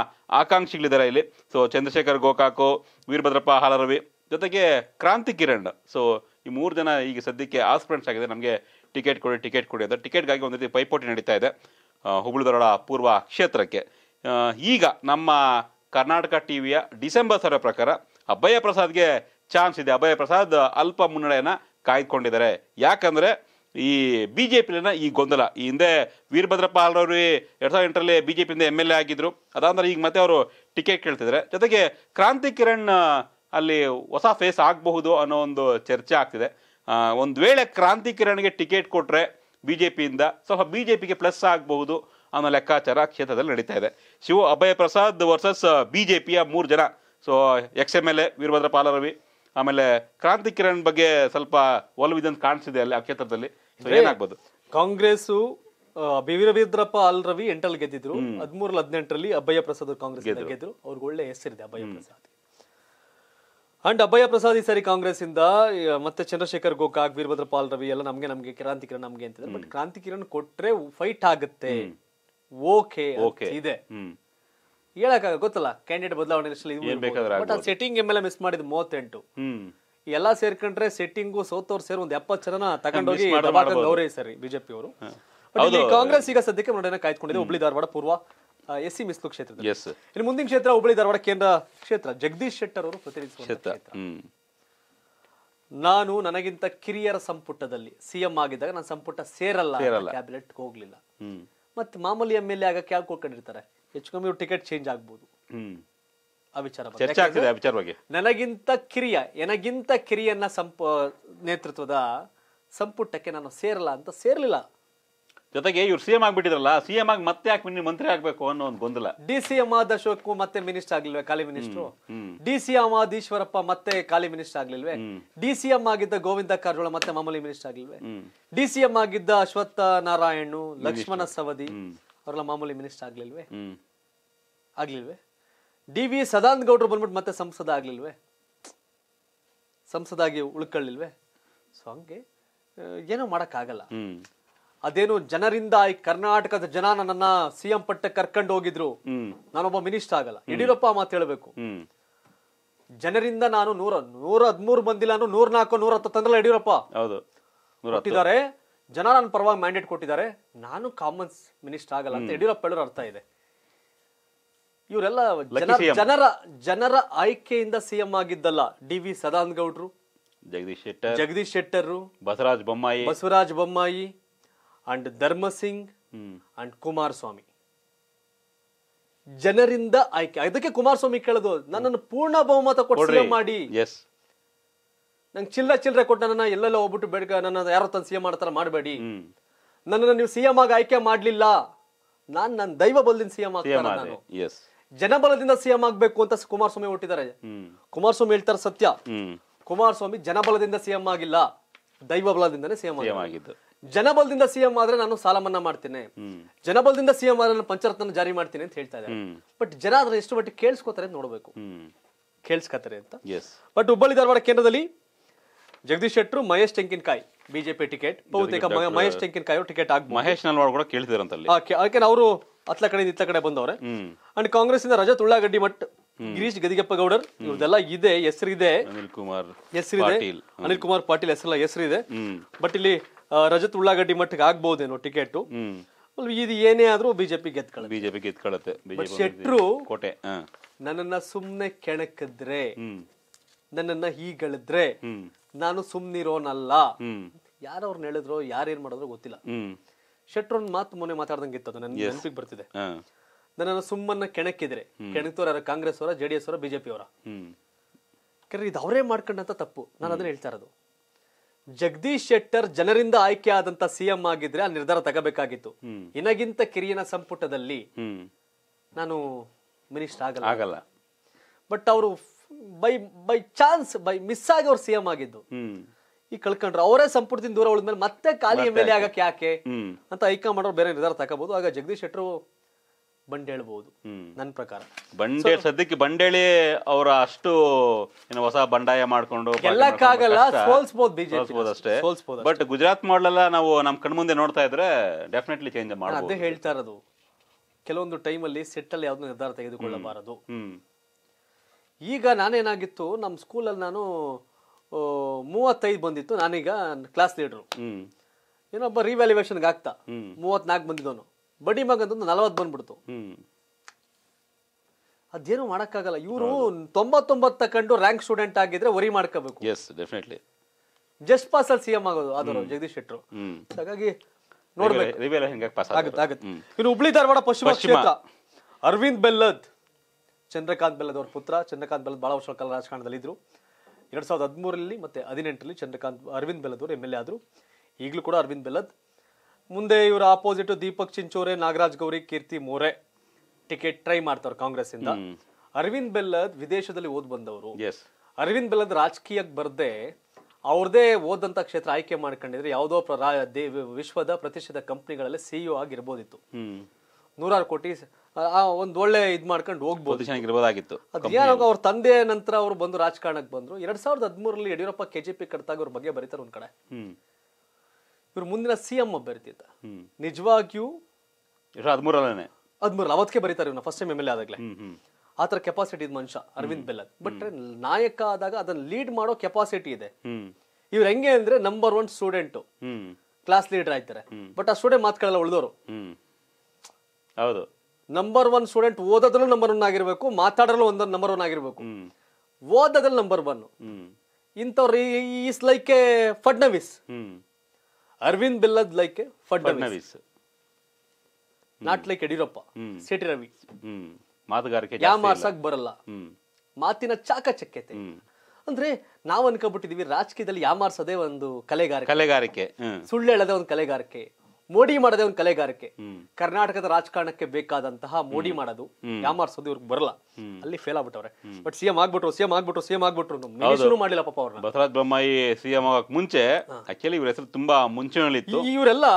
ಆಕಾಂಕ್ಷಿಗಳಿದ್ದಾರೆ ಇಲ್ಲಿ ಸೊ ಚಂದ್ರಶೇಖರ್ ಗೋಕಾಕು ವೀರಭದ್ರಪ್ಪ ಹಾಲರವಿ ಜೊತೆಗೆ ಕ್ರಾಂತಿ ಕಿರಣ್ ಸೊ ಈ ಮೂರು ಜನ ಈಗ ಸದ್ಯಕ್ಕೆ ಆಸ್ಪಿರೆಂಟ್ಸ್ ಆಗಿದೆ ನಮಗೆ ಟಿಕೆಟ್ ಕೊಡಿ ಟಿಕೆಟ್ ಕೊಡಿ ಅಂತ ಟಿಕೆಟ್ಗಾಗಿ ಒಂದು ರೀತಿ ಪೈಪೋಟಿ ನಡೀತಾ ಇದೆ ಹುಬ್ಬಳ್ಳಿ ಪೂರ್ವ ಕ್ಷೇತ್ರಕ್ಕೆ ಈಗ ನಮ್ಮ ಕರ್ನಾಟಕ ಟಿವಿಯ ಡಿಸೆಂಬರ್ ಸರ ಪ್ರಕಾರ ಅಭಯ ಪ್ರಸಾದ್ಗೆ ಚಾನ್ಸ್ ಇದೆ ಅಭಯ ಪ್ರಸಾದ್ ಅಲ್ಪ ಮುನ್ನಡೆಯನ್ನು ಕಾಯ್ದುಕೊಂಡಿದ್ದಾರೆ ಯಾಕಂದರೆ ಈ ಬಿ ಜೆ ಪಿಲಿನ ಈ ಗೊಂದಲ ಈ ಹಿಂದೆ ವೀರಭದ್ರಪ್ಪ ಅವರು ಎರಡು ಸಾವಿರದ ಎಂಟರಲ್ಲಿ ಬಿ ಜೆ ಪಿಯಿಂದ ಎಮ್ ಎಲ್ ಎ ಆಗಿದ್ದರು ಅದಾದ್ರೆ ಈಗ ಮತ್ತೆ ಅವರು ಟಿಕೆಟ್ ಕೇಳ್ತಿದ್ದಾರೆ ಜೊತೆಗೆ ಕ್ರಾಂತಿ ಕಿರಣ್ ಅಲ್ಲಿ ಹೊಸ ಫೇಸ್ ಆಗಬಹುದು ಅನ್ನೋ ಒಂದು ಚರ್ಚೆ ಆಗ್ತಿದೆ ಒಂದು ವೇಳೆ ಕ್ರಾಂತಿ ಕಿರಣ್ಗೆ ಟಿಕೆಟ್ ಕೊಟ್ಟರೆ ಬಿ ಜೆ ಪಿಯಿಂದ ಸ್ವಲ್ಪ ಬಿ ಜೆ ಪಿಗೆ ಪ್ಲಸ್ ಆಗಬಹುದು ಅನ್ನೋ ಲೆಕ್ಕಾಚಾರ ಕ್ಷೇತ್ರದಲ್ಲಿ ನಡೀತಾ ಇದೆ Shiva Abhaya Prasad versus B J ಪಿಯ ಮೂರು ಜನ so X M L A Veerabhadra Palaravi ಆಮೇಲೆ ಕ್ರಾಂತಿ ಕಿರಣ್ ಬಗ್ಗೆ ಸ್ವಲ್ಪ ಒಲವಿದಂತ ಕಾಣಿಸಿದೆ ಅಲ್ಲಿ ಆ ಕ್ಷೇತ್ರದಲ್ಲಿ ಏನಾಗ್ಬೋದು ಕಾಂಗ್ರೆಸ್ಸು ಬಿ ಅಲ್ ರವಿ ಎಂಟಲ್ಲಿ ಗೆದ್ದಿದ್ರು ಹದಿಮೂರಲ್ಲಿ ಹದಿನೆಂಟರಲ್ಲಿ ಅಭಯ ಪ್ರಸಾದ್ ಕಾಂಗ್ರೆಸ್ ಗೆದ್ದರು ಅವ್ರಿಗೆ ಒಳ್ಳೆ ಹೆಸರಿದೆ ಅಭಯ ಪ್ರಸಾದ್ ಅಂಡ್ ಅಭಯ ಪ್ರಸಾದ್ ಈ ಸಾರಿ ಕಾಂಗ್ರೆಸ್ ಇಂದ ಮತ್ತೆ ಚಂದ್ರಶೇಖರ್ ಗೋಕಾಕ್ ವೀರಭದ್ರ ಪಾಲ್ ರವಿ ಎಲ್ಲ ನಮ್ಗೆ ನಮ್ಗೆ ಕ್ರಾಂತಿ ಕಿರಣ್ ನಮ್ಗೆ ಅಂತಿದೆ ಬಟ್ ಕ್ರಾಂತಿ ಕಿರಣ್ ಕೊಟ್ರೆ ಫೈಟ್ ಆಗುತ್ತೆ ಓಕೆ ಓಕೆ ಇದೆ ಹೇಳಕ್ ಗೊತ್ತಲ್ಲ ಕ್ಯಾಂಡಿಡೇಟ್ ಬದಲಾವಣೆ sitting M L A miss ಮಾಡಿದ್ ಮೂವತ್ತೆಂಟು ಎಲ್ಲಾ ಸೇರ್ಕೊಂಡ್ರೆ ಸೆಟ್ಟಿಂಗು ಸೋತವ್ರು ಸೇರಿ ಒಂದ್ ಎಪ್ಪತ್ತು ಜನ ತಗೊಂಡೋಗಿ ಅವರೇ ಸರಿ ಬಿಜೆಪಿ ಅವರು ಕಾಂಗ್ರೆಸ್ ಈಗ ಸದ್ಯಕ್ಕೆ ನೋಡೋಣ ಕಾಯ್ದುಕೊಂಡಿದೆ ಹುಬ್ಳಿ ಧಾರವಾಡ ಪೂರ್ವ ಎಸ್ ಸಿ ಮಿಸ್ಲು ಕ್ಷೇತ್ರ ಇನ್ನು ಮುಂದಿನ ಕ್ಷೇತ್ರ ಹುಬ್ಳಿ ಧಾರವಾಡ ಕೇಂದ್ರ ಕ್ಷೇತ್ರ ಜಗದೀಶ್ ಶೆಟ್ಟರ್ ಅವರು ಪ್ರತಿನಿಧಿಸುವ ನಾನು ನನಗಿಂತ ಕಿರಿಯರ ಸಂಪುಟದಲ್ಲಿ ಸಿಎಂ ಆಗಿದ್ದಾಗ ನನ್ನ ಸಂಪುಟ ಸೇರಲ್ಲ ಟ್ಯಾಬ್ಲೆಟ್ ಹೋಗ್ಲಿಲ್ಲ ಮತ್ತೆ ಮಾಮೂಲಿ ಎಮ್ ಎಲ್ ಎ ಆಗಕ್ಕೆ ಯಾಕೆ ಕೊಟ್ಕೊಂಡಿರ್ತಾರೆ ಹೆಚ್ಚು ಕಮ್ಮಿ ಟಿಕೆಟ್ ಚೇಂಜ್ ಆಗ್ಬೋದು ಆ ನನಗಿಂತ ಕಿರಿಯ ನನಗಿಂತ ಕಿರಿಯನ್ನ ಸಂಪ ನೇತೃತ್ವದ ಸಂಪುಟಕ್ಕೆ ನಾನು ಸೇರಲ್ಲ ಅಂತ ಸೇರಲಿಲ್ಲ ಜೊತೆಗೆ ಇವ್ರು ಸಿಎಂ ಆಗ್ಬಿಟ್ಟಿದ್ರಲ್ಲ ಸಿಎಂ ಆಗಿ ಮತ್ತೆ ಯಾಕೆ ಮಂತ್ರಿ ಆಗ್ಬೇಕು ಅನ್ನೋ ಒಂದು ಗೊಂದಲ ಡಿ ಸಿ ಎಂ ಆದ ಅಶೋಕ್ ಮತ್ತೆ ಮಿನಿಸ್ಟರ್ ಆಗ್ಲಿಲ್ವೇ ಖಾಲಿ ಮಿನಿಸ್ಟರ್ ಡಿ ಸಿ ಎಂ ಆದ ಈಶ್ವರಪ್ಪ ಮತ್ತೆ ಖಾಲಿ ಮಿನಿಸ್ಟರ್ ಆಗ್ಲಿಲ್ವೇ ಡಿ ಸಿ ಎಂ ಆಗಿದ್ದ ಗೋವಿಂದ ಕಾರಜೋಳ ಮತ್ತೆ ಮಾಮೂಲಿ ಮಿನಿಸ್ಟರ್ ಆಗ್ಲಿಲ್ವೇ ಡಿ ಸಿ ಎಂ ಆಗಿದ್ದ ಅಶ್ವತ್ಥ ನಾರಾಯಣ್ ಲಕ್ಷ್ಮಣ ಸವದಿ ಅವರೆಲ್ಲ ಮಾಮೂಲಿ ಮಿನಿಸ್ಟರ್ ಆಗ್ಲಿಲ್ವೇ ಆಗ್ಲಿಲ್ವೇ ಡಿ ವಿ ಸದಾನಂದ ಗೌಡ್ರು ಬಂದ್ಬಿಟ್ಟು ಮತ್ತೆ ಸಂಸದ ಆಗ್ಲಿಲ್ವೇ ಸಂಸದಾಗಿ ಉಳ್ಕೊಳ್ಳಿಲ್ವೇ ಸೊ ಹಂಗೆ ಏನೂ ಮಾಡೋಕ್ಕಾಗಲ್ಲ ಅದೇನು ಜನರಿಂದ ಈ ಕರ್ನಾಟಕದ ಜನ ನನ್ನ ಸಿ ಎಂ ಪಟ್ಟಕ್ಕೆ ಕರ್ಕೊಂಡು ಹೋಗಿದ್ರು ನಾನೊಬ್ಬ ಮಿನಿಸ್ಟರ್ ಆಗಲ್ಲ ಯಡಿಯೂರಪ್ಪ ಮಾತು ಹೇಳಬೇಕು ಜನರಿಂದ ನಾನು ನೂರ ನೂರ ಹದ್ಮೂರು ಬಂದಿಲ್ಲ ನಾನು ನೂರ ನಾಲ್ಕು ನೂರ ಹತ್ತು ತಂದ್ರಲ್ಲ ಯಡಿಯೂರಪ್ಪ ಹೌದು ಕೊಟ್ಟಿದ್ದಾರೆ ಜನ ನನ್ನ ಪರವಾಗಿ ಮ್ಯಾಂಡೇಟ್ ಕೊಟ್ಟಿದ್ದಾರೆ ನಾನು ಕಾಮನ್ಸ್ ಮಿನಿಸ್ಟರ್ ಆಗಲ್ಲ ಅಂತ ಯಡಿಯೂರಪ್ಪ ಹೇಳೋರು ಅರ್ಥ ಇದೆ ಇವರೆಲ್ಲ ಜನರ ಜನರ ಆಯ್ಕೆಯಿಂದ ಸಿಎಂ ಆಗಿದ್ದಲ್ಲ ಡಿ ವಿ ಸದಾನಂದ ಗೌಡ್ರು ಜಗದೀಶ್ ಶೆಟ್ಟರ್ ಜಗದೀಶ್ ಶೆಟ್ಟರ್ ಬಸವರಾಜ ಬೊಮ್ಮಾಯಿ ಬಸವರಾಜ್ ಬೊಮ್ಮಾಯಿ ಅಂಡ್ ಧರ್ಮಸಿಂಗ್ ಅಂಡ್ ಕುಮಾರಸ್ವಾಮಿ ಜನರಿಂದ ಆಯ್ಕೆ ಅದಕ್ಕೆ ಕುಮಾರಸ್ವಾಮಿ ಕೇಳೋದು ನನ್ನನ್ನು ಪೂರ್ಣ ಬಹುಮತ ಕೊಟ್ಟು ಮಾಡಿ ನಂಗೆ ಚಿಲ್ಲ ಚಿಲ್ಲರೆ ಕೊಟ್ಟ ನನ್ನ ಎಲ್ಲೆಲ್ಲ ಹೋಗ್ಬಿಟ್ಟು ಬೇಡ ನನ್ನ ಯಾರೋ ತಂದು ಸಿಎಂ ಮಾಡ್ತಾರ ಮಾಡಬೇಡಿ ನನ್ನನ್ನು ನೀವು ಸಿಎಂ ಆಗಿ ಆಯ್ಕೆ ಮಾಡ್ಲಿಲ್ಲ ನಾನ್ ನನ್ನ ದೈವ ಬಲದಿಂದ ಸಿಎಂ ನಾನು ಜನಬಲದಿಂದ ಸಿಎಂ ಆಗ್ಬೇಕು ಅಂತ ಕುಮಾರಸ್ವಾಮಿ ಹುಟ್ಟಿದ್ದಾರೆ ಕುಮಾರಸ್ವಾಮಿ ಹೇಳ್ತಾರೆ ಸತ್ಯ ಕುಮಾರಸ್ವಾಮಿ ಜನಬಲದಿಂದ ಸಿಎಂ ಆಗಿಲ್ಲ ದೈವ ಬಲದಿಂದನೇ ಸಿಎಂ ಆಗಿದ್ದು ಜನಬಲದಿಂದ ಸಿಎಂ ಆದ್ರೆ ನಾನು ಸಾಲ ಮನ್ನಾ ಮಾಡ್ತೇನೆ ಜನಬಲದಿಂದ ಸಿಎಂ ಆದ್ರೆ ನಾನು ಪಂಚರತ್ನ ಜಾರಿ ಮಾಡ್ತೀನಿ ಅಂತ ಹೇಳ್ತಾ ಇದ್ದಾರೆ ಬಟ್ ಜನ ಅದ್ರ ಎಷ್ಟು ಮಟ್ಟಿಗೆ ಕೇಳಿಸ್ಕೋತಾರೆ ಅಂತ ನೋಡ್ಬೇಕು ಕೇಳಿಸ್ಕೋತಾರೆ ಅಂತ ಬಟ್ ಹುಬ್ಬಳ್ಳಿ ಧಾರವಾಡ ಕೇಂದ್ರದಲ್ಲಿ ಜಗದೀಶ್ ಶೆಟ್ಟರು ಮಹೇಶ್ ಕಾಯಿ ಬಿಜೆಪಿ ಟಿಕೆಟ್ ಬಹುತೇಕ ಮಹೇಶ್ ಟೆಂಕಿನಕಾಯಿ ಟಿಕೆಟ್ ಆಗ ಮಹೇಶ್ ನಲ್ವಾಡ್ ಕೂಡ ಕೇಳ್ತಿದ್ರಂತಲ್ಲಿ ಅಂತ ಅವರು ಅತ್ಲ ಕಡೆ ಇತ್ತ ಕಡೆ ಬಂದವ್ರೆ ಅಂಡ್ ಕಾಂಗ್ರೆಸ್ ಇಂದ ರಜತ್ ಉಳ್ಳಾಗಡ್ಡಿ ಮಟ್ಟ ಗಿರೀಶ್ ಗದಿಗಪ್ಪ ಗೌಡರ್ ಇವ್ರದೆಲ್ಲ ಇದೆ ಹೆಸರಿದೆ ಅನಿಲ್ ಕುಮಾರ್ ಹೆಸರಿದೆ ಅನಿಲ್ ಕುಮಾರ್ ಪಾಟೀಲ್ ಹೆಸರೆಲ್ಲ ಹೆಸರಿದೆ ಬಟ್ ಇಲ್ಲಿ ರಜತ್ ಉಳ್ಳಾಗಡ್ಡಿ ಮಟ್ಟಿಗೆ ಆಗ್ಬಹುದೇನೋ ಟಿಕೆಟ್ ಇದು ಏನೇ ಆದ್ರೂ ಬಿಜೆಪಿ ಬಿಜೆಪಿ ಗೆದ್ಕೊಳ್ಳುತ್ತೆ ಶೆಟ್ರು ಕೋಟೆ ನನ್ನನ್ನ ಸುಮ್ನೆ ಕೆಣಕದ್ರೆ ನನ್ನನ್ನ ಹೀಗಳಿದ್ರೆ ನಾನು ಸುಮ್ನಿರೋನಲ್ಲ ಯಾರವ್ರನ್ನ ಹೇಳಿದ್ರು ಯಾರೇನ್ ಮಾಡಿದ್ರು ಗೊತ್ತಿಲ್ಲ ಶೆಟ್ರು ಮಾತು ಮೊನ್ನೆ ಮಾತಾಡ್ದಂಗಿತ್ತು ಅದು ನನ್ನ ಬರ್ತಿದೆ ನನ್ನನ್ನು ಸುಮ್ಮನೆ ಕೆಣಕಿದ್ರೆ ಕೆಣಕ್ತವ್ರ ಕಾಂಗ್ರೆಸ್ ಅವರ ಜೆ ಡಿ ಎಸ್ ಅವರ ಬಿಜೆಪಿ ಅವರ ಇದು ಅವರೇ ಮಾಡ್ಕೊಂಡಂತ ತಪ್ಪು ನಾನು ಅದನ್ನ ಹೇಳ್ತಾ ಇರೋದು ಜಗದೀಶ್ ಶೆಟ್ಟರ್ ಜನರಿಂದ ಆಯ್ಕೆ ಆದಂತ ಸಿಎಂ ಆಗಿದ್ರೆ ಆ ನಿರ್ಧಾರ ತಗೋಬೇಕಾಗಿತ್ತು ಇನಗಿಂತ ಕಿರಿಯನ ಸಂಪುಟದಲ್ಲಿ ನಾನು ಮಿನಿಸ್ಟರ್ ಆಗಲ್ಲ ಆಗಲ್ಲ ಬಟ್ ಅವರು by by chance by miss ಆಗಿ ಅವ್ರು ಸಿಎಂ ಆಗಿದ್ದು ಈ ಕಳ್ಕೊಂಡ್ರು ಅವರೇ ಸಂಪುಟದಿಂದ ದೂರ ಉಳಿದ್ಮೇಲೆ ಮತ್ತೆ ಖಾಲಿ ಎಂ ಎಲ್ ಎ ಆಗಕ್ಕೆ ಯಾಕೆ ಅಂತ ಹೈಕಮಾಂಡ್ ಅವ್ರು ಬೇರೆ ನಿರ್ಧಾರ ತಗೋಬಹುದು ಆಗ ಜಗದೀಶ್ ಶೆಟ್ಟರು ಬಂಡೇಳ್ಬಹುದು ನನ್ನ ಪ್ರಕಾರ ಬಂಡೆ ಸದ್ಯಕ್ಕೆ ಬಂಡೇಳಿ ಅವರ ಅಷ್ಟು ಏನು ಹೊಸ ಬಂಡಾಯ ಮಾಡ್ಕೊಂಡು ಗೆಲ್ಲಕ್ಕಾಗಲ್ಲ ಸೋಲ್ಸ್ಬೋದು ಬಿಜೆಪಿ ಅಷ್ಟೇ ಬಟ್ ಗುಜರಾತ್ ಮಾಡಲೆಲ್ಲ ನಾವು ನಮ್ಮ ಕಣ್ಮುಂದೆ ನೋಡ್ತಾ ಇದ್ರೆ ಡೆಫಿನೆಟ್ಲಿ ಚೇಂಜ್ ಮಾಡಬಹುದು ಅದೇ ಹೇಳ್ತಾ ಇರೋದು ಕೆಲವೊಂದು ಟೈಮಲ್ಲಿ ಸೆಟ್ಟಲ್ಲಿ ಯಾವ್ದು ನಿರ್ಧಾರ ತೆಗೆದುಕೊಳ್ಳಬಾರದು ಈಗ ನಾನೇನಾಗಿತ್ತು ನಮ್ಮ ಸ್ಕೂಲಲ್ಲಿ ನಾನು ಮೂವತ್ತೈದು ಬಂದಿತ್ತು ನಾನೀಗ ಕ್ಲಾಸ್ ಲೀಡ್ರು ಏನೊಬ್ಬ ರಿವ್ಯಾಲ್ಯೂಯೇಷನ್ಗೆ ಆಗ್ತಾ ಮೂವತ್ನಾಲ್ಕು ಬಂದಿದ್ದವನು ಬಡಿ ಮಗ ಅಂತಂದು ನಲವತ್ತು ಬಂದ್ಬಿಡ್ತು ಅದೇನು ಮಾಡಕ್ಕಾಗಲ್ಲ ಇವರು ತೊಂಬತ್ತೊಂಬತ್ ತಕೊಂಡು ರ್ಯಾಂಕ್ ಸ್ಟೂಡೆಂಟ್ ಆಗಿದ್ರೆ ವರಿ ಮಾಡ್ಕೋಬೇಕು ಜಸ್ಟ್ ಪಾಸ್ ಅಲ್ಲಿ ಸಿಎಂ ಆಗೋದು ಆದರೂ ಜಗದೀಶ್ ಶೆಟ್ಟರು ಹಾಗಾಗಿ ನೋಡ್ಬೇಕು ಇನ್ನು ಹುಬ್ಳಿ ಧಾರವಾಡ ಪಶ್ಚಿಮ ಕ್ಷೇತ್ರ ಅರವಿಂದ್ ಬೆಲ್ಲದ್ ಚಂದ್ರಕಾಂತ್ ಬೆಲ್ಲದ್ ಅವ್ರ ಪುತ್ರ ಚಂದ್ರಕಾಂತ್ ಬೆಲ್ಲದ್ ಬಹಳ ವರ್ಷಗಳ ಕಾಲ ರಾಜಕಾರಣದಲ್ಲಿ ಇದ್ರು ಎರಡ್ ಸಾವಿರದ ಹದಿಮೂರಲ್ಲಿ ಮತ್ತೆ ಹದಿನೆಂಟರಲ್ಲಿ ಚಂದ್ರಕಾಂತ್ ಅರವಿಂದ್ ಬೆಲ್ಲದ್ ಅವರು ಎಮ್ ಎಲ್ ಎ ಆದ್ರು ಈಗಲೂ ಕೂಡ ಅರವಿಂದ್ ಬೆಲ್ಲದ್ ಮುಂದೆ ಇವರ opposite Deepak Chinchore Nagaraj Gowri Keerthi More ticket try ಮಾಡ್ತಾರೆ ಕಾಂಗ್ರೆಸ್ ಇಂದ ಅರವಿಂದ್ ಬೆಲ್ಲದ್ ವಿದೇಶದಲ್ಲಿ ಓದ್ ಬಂದವರು ಅರವಿಂದ್ ಬೆಲ್ಲದ್ ರಾಜಕೀಯಕ್ಕೆ ಬರ್ದೆ ಅವ್ರದೇ ಓದಂತ ಕ್ಷೇತ್ರ ಆಯ್ಕೆ ಮಾಡ್ಕೊಂಡಿದ್ರೆ ಯಾವುದೋ ವಿಶ್ವದ ಪ್ರತಿಷ್ಠಿತ ಕಂಪ್ನಿಗಳಲ್ಲಿ ಸಿಇಒ e ಆಗಿರ್ಬೋದಿತ್ತು ನೂರಾರು ಕೋಟಿ ಒಂದ್ ಒಳ್ಳೆ ಇದ್ ಮಾಡ್ಕೊಂಡು ಹೋಗ್ಬೋದು ಅವ್ರ ತಂದೆ ನಂತರ ಅವ್ರು ಬಂದು ರಾಜಕಾರಣಕ್ಕೆ ಬಂದ್ರು ಎರಡ್ ಸಾವಿರದ ಹದಿಮೂರಲ್ಲಿ ಯಡಿಯೂರಪ್ಪ ಕೆಜೆಪಿ ಕಟ್ತಾಗ ಅವ್ರ ಬಗ್ಗೆ ಬರೀತಾರೆ ಒಂದ್ ಕಡೆ ಇವ್ರು ಮುಂದಿನ ಸಿ ಎಂ ಅಭ್ಯರ್ಥಿ ಅಂತ ನಿಜವಾಗಿಯೂ ಹದಿಮೂರಲ್ಲೇ ಹದಿಮೂರಲ್ಲ ಅವತ್ತಕ್ಕೆ ಬರೀತಾರೆ ಇವ್ನ first time M L A ಆದಾಗಲೇ ಆ ಥರ ಕೆಪಾಸಿಟಿ ಇದು ಮನುಷ್ಯ ಅರವಿಂದ್ ಬೆಲ್ಲದ್ ಬಟ್ ನಾಯಕ ಆದಾಗ ಅದನ್ನ ಲೀಡ್ ಮಾಡೋ ಕೆಪಾಸಿಟಿ ಇದೆ ಇವ್ರು ಹೆಂಗೆ ಅಂದ್ರೆ number one student class leader ಆಯ್ತಾರೆ ಬಟ್ ಆ ಸ್ಟೂಡೆಂಟ್ ಮಾತುಗಳೆಲ್ಲ ಉಳಿದವರು ಹೌದು ನಂಬರ್ ಒನ್ ಸ್ಟೂಡೆಂಟ್ ಓದೋದ್ರಲ್ಲೂ ನಂಬರ್ ಒನ್ ಆಗಿರ್ಬೇಕು ಮಾತಾಡಲು ಒಂದೊಂದು ನಂಬರ್ ಒನ್ ಆಗಿರ್ಬೇಕು ಓದೋದ್ರಲ್ಲಿ ನಂಬರ್ ಒನ್ ಇಂಥವ್ರು is like a Fadnavis Arvind Bellad like Fadnavis not like Yediyurappa CT Ravi ಮಾತುಗಾರಿಕೆ ಯಾ ಮಾರ್ಸಕ್ ಬರಲ್ಲ ಮಾತಿನ ಚಾಕಚಕ್ಯತೆ ಅಂದ್ರೆ ನಾವ್ ಅನ್ಕೊಬಿಟ್ಟಿದೀವಿ ರಾಜಕೀಯದಲ್ಲಿ ಮಾರ್ಸೋದೇ ಒಂದು ಕಲೆಗಾರಿಕೆ ಕಲೆಗಾರಿಕೆ ಸುಳ್ಳು ಹೇಳೋದೇ ಒಂದು ಕಲೆಗಾರಿಕೆ ಮೋಡಿ ಮಾಡದೆ ಒಂದು ಕಲೆಗಾರಿಕೆ ಕರ್ನಾಟಕದ ರಾಜಕಾರಣಕ್ಕೆ ಬೇಕಾದಂತಹ ಮೋಡಿ ಮಾಡೋದು ಯಾಮಾರ್ಸೋದು ಇವ್ರಿಗೆ ಬರಲ್ಲ ಅಲ್ಲಿ ಫೇಲ್ ಆಗ್ಬಿಟ್ಟವ್ರೆ ಬಟ್ ಸಿಎಂ ಆಗ್ಬಿಟ್ರು ಸಿಎಂ ಆಗ್ಬಿಟ್ರು ಸಿಎಂ ಆಗ್ಬಿಟ್ರು ಮಾಡಿಲ್ಲ ಪಾಪ ಅವ್ರನ್ನ ಬಸವರಾಜ ಬೊಮ್ಮಾಯಿ ಸಿಎಂ ಆಗಕ್ ಮುಂಚೆ ಆಕ್ಚುಲಿ ಇವ್ರ ಹೆಸರು ತುಂಬಾ ಮುಂಚೂಣಿಲಿತ್ತು ಇವರೆಲ್ಲ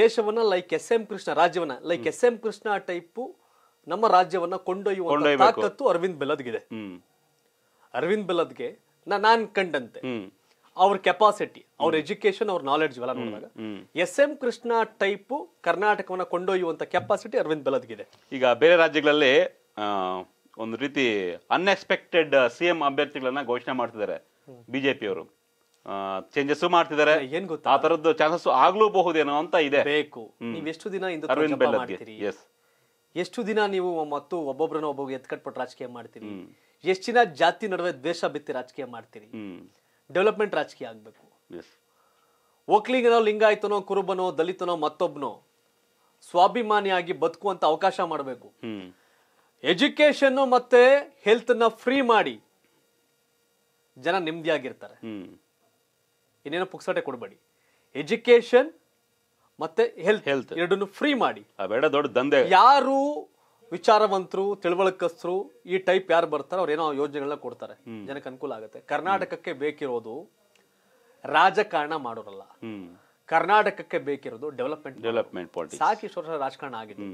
ದೇಶವನ್ನ ಲೈಕ್ ಎಸ್ ಎಂ ಕೃಷ್ಣ ರಾಜ್ಯವನ್ನ like S M Krishna type ನಮ್ಮ ರಾಜ್ಯವನ್ನ ಕೊಂಡೊಯ್ಯುವ ತಾಕತ್ತು ಅರವಿಂದ್ ಬೆಲ್ಲದ್ಗಿದೆ ಅರವಿಂದ್ ಬೆಲ್ಲದ್ಗೆ ನಾನ್ ಕಂಡಂತೆ ಅವ್ರ ಕೆಪಾಸಿಟಿ ಅವ್ರ ಎಜುಕೇಶನ್ ಅವ್ರ ನಾಲೆಡ್ಜ್ ಇವೆಲ್ಲ ನೋಡಿದಾಗ ಎಸ್ ಎಂ ಕೃಷ್ಣ ಟೈಪ್ ಕರ್ನಾಟಕವನ್ನ ಕೊಂಡೊಯ್ಯುವಂತ ಕೆಪಾಸಿಟಿ ಅರವಿಂದ್ ಇದೆ ಈಗ ಬೇರೆ ರಾಜ್ಯಗಳಲ್ಲಿ ಒಂದು ರೀತಿ ಅನ್ಎಕ್ಸ್ಪೆಕ್ಟೆಡ್ ಸಿ ಎಂ ಅಭ್ಯರ್ಥಿಗಳನ್ನ ಘೋಷಣೆ ಮಾಡ್ತಿದ್ದಾರೆ ಅವರು ಚೇಂಜಸ್ ಮಾಡ್ತಿದ್ದಾರೆ ಏನ್ ಗೊತ್ತು ಆ ತರದ್ದು ಚಾನ್ಸಸ್ ಆಗ್ಲೂಬಹುದೇನೋ ಅಂತ ಇದೆ ಬೇಕು ನೀವು ಎಷ್ಟು ದಿನ ಇಂದು ಅರವಿಂದ್ ಎಸ್ ಎಷ್ಟು ದಿನ ನೀವು ಮತ್ತು ಒಬ್ಬೊಬ್ಬರನ್ನ ಒಬ್ಬೊಬ್ಬ ಎತ್ಕಟ್ಪಟ್ಟು ರಾಜಕೀಯ ಮಾಡ್ತೀರಿ ಎಷ್ಟು ದಿನ ಜಾತಿ ನಡುವೆ ದ್ವೇಷ ಬಿತ್ತಿ ರಾಜಕೀಯ ಮಾಡ್ತೀರಿ ಡೆವಲಪ್ಮೆಂಟ್ ರಾಜಕೀಯ ಆಗಬೇಕು ಒಕ್ಲಿಗನೋ ಲಿಂಗಾಯತನೋ ಕುರುಬನೋ ದಲಿತನೋ ಮತ್ತೊಬ್ಬನೋ ಸ್ವಾಭಿಮಾನಿಯಾಗಿ ಬದುಕುವಂತ ಅವಕಾಶ ಮಾಡಬೇಕು ಎಜುಕೇಶನ್ ಮತ್ತೆ ಹೆಲ್ತ್ ನ ಫ್ರೀ ಮಾಡಿ ಜನ ನೆಮ್ಮದಿಯಾಗಿರ್ತಾರೆ ಇನ್ನೇನೋ ಪುಕ್ಸಾಟೆ ಕೊಡಬೇಡಿ ಎಜುಕೇಶನ್ ಮತ್ತೆ ಹೆಲ್ತ್ ಹೆಲ್ತ್ ಎರಡನ್ನು ಫ್ರೀ ಮಾಡಿ ದೊಡ್ಡ ದಂಧೆ ಯಾರು ವಿಚಾರವಂತರು ತಿಳುವಳಿಕಸ್ತರು ಈ ಟೈಪ್ ಯಾರು ಬರ್ತಾರೆ ಏನೋ ಯೋಜನೆಗಳನ್ನ ಕೊಡ್ತಾರೆ ಜನಕ್ಕೆ ಅನುಕೂಲ ಆಗುತ್ತೆ ಕರ್ನಾಟಕಕ್ಕೆ ಬೇಕಿರೋದು ರಾಜಕಾರಣ ಮಾಡೋರಲ್ಲ ಕರ್ನಾಟಕಕ್ಕೆ ಬೇಕಿರೋದು ಡೆವಲಪ್ಮೆಂಟ್ ಡೆವಲಪ್ಮೆಂಟ್ ಸಾಕಿಷ್ಟು ವರ್ಷ ರಾಜಕಾರಣ ಆಗಿದೆ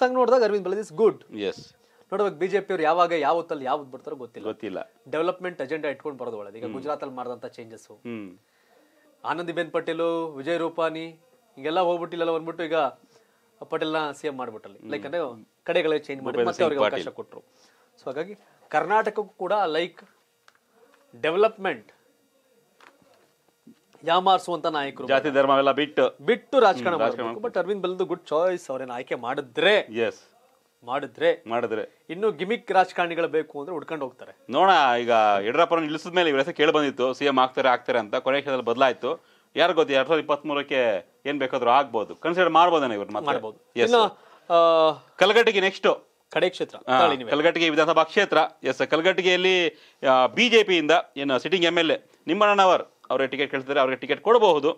ಸಂಘ ನೋಡಿದಾಗ Arvind Bellad is good yes ನೋಡುವಾಗ ಬಿಜೆಪಿ ಅವ್ರು ಯಾವಾಗ ಯಾವತ್ತಲ್ಲಿ ಯಾವ್ದು ಬರ್ತಾರೋ ಗೊತ್ತಿಲ್ಲ ಗೊತ್ತಿಲ್ಲ ಡೆವಲಪ್ಮೆಂಟ್ ಅಜೆಂಡಾ ಇಟ್ಕೊಂಡು ಬರೋದು ಈಗ ಗುಜರಾತ್ ಅಲ್ಲಿ ಮಾಡಿದಂತ ಚೇಂಜಸ್ ಬೆನ್ ಪಟೇಲು ವಿಜಯ್ ರೂಪಾನಿ ಹಿಂಗೆಲ್ಲ ಹೋಗ್ಬಿಟ್ಟಿಲ್ಲ ಬಂದ್ಬಿಟ್ಟು ಈಗ ಪಟೇಲ್ನ ಸಿ ಎಂ ಮಾಡ್ಬಿಟ್ಟಲ್ಲಿ ಲೈಕ್ ಅಂದ್ರೆ ಕಡೆಗಳೇ ಚೇಂಜ್ ಮಾಡಿ ಮತ್ತೆ ಅವರಿಗೆ ಅವಕಾಶ ಕೊಟ್ಟರು ಸೊ ಹಾಗಾಗಿ ಕರ್ನಾಟಕಕ್ಕೂ ಕೂಡ ಲೈಕ್ ಡೆವಲಪ್ಮೆಂಟ್ ಯಾಮಾರಿಸುವಂತ ನಾಯಕರು ಜಾತಿ ಧರ್ಮವೆಲ್ಲ ಬಿಟ್ಟು ಬಿಟ್ಟು ರಾಜಕಾರಣ ಮಾಡಬೇಕು ಬಟ್ ಅರವಿಂದ್ ಬೆಲ್ದು ಗುಡ್ ಚಾಯ್ಸ್ ಅವ್ರೇನು ಆಯ್ಕೆ ಮಾಡಿದ್ರೆ ಎಸ್ ಮಾಡಿದ್ರೆ ಮಾಡಿದ್ರೆ ಇನ್ನು ಗಿಮಿಕ್ ರಾಜಕಾರಣಿಗಳು ಬೇಕು ಅಂದ್ರೆ ಹುಡ್ಕೊಂಡು ಹೋಗ್ತಾರೆ ನೋಡ ಈಗ ಯಡಿಯೂರಪ್ಪನ ನಿಲ್ಲಿಸಿದ ಮೇಲೆ ಇವರ ಕೇಳಿ ಬಂದಿತ್ತು ಸಿಎಂ ಆಗ್ತಾರೆ ಆಗ್ತಾರೆ ಅಂತ ಕೊನೆ ಕ್ಷಣದಲ್ಲಿ ಬದಲಾಯಿತು ಯಾರು ಗೊತ್ತಿ ಎರಡ್ ಸಾವಿರದ ಇಪ್ಪತ್ತ್ ಮೂರಕ್ಕೆ ಏನ್ ಬೇಕಾದ್ರೂ ಆಗ್ಬೋದು ಕನ್ಸಿಡರ್ ಮಾಡ್ಬೋದೇನೆ ಇವ್ರು ಮಾಡ್ಬೋದು ಕಲಘಟಗಿ ನೆಕ್ಸ್ಟ್ ಕಡೆ ಕ್ಷೇತ್ರ ಕಲಘಟಗಿ ವಿಧಾನಸಭಾ ಕ್ಷೇತ್ರ ಎಸ್ ಕಲಘಟಗಿಯಲ್ಲಿ ಬಿಜೆಪಿಯಿಂದ ಏನು ಸಿಟ್ಟಿಂಗ್ ಎಮ್ ಎಲ್ ಎ ನಿಮ್ಮಣ್ಣನವರ್ ಅವರಿಗೆ ಟಿಕೆಟ್ ಕೇಳ್ತಿದ್ದಾರೆ ಅವರಿಗೆ ಟಿಕೆಟ್ ಕೊಡಬಹುದು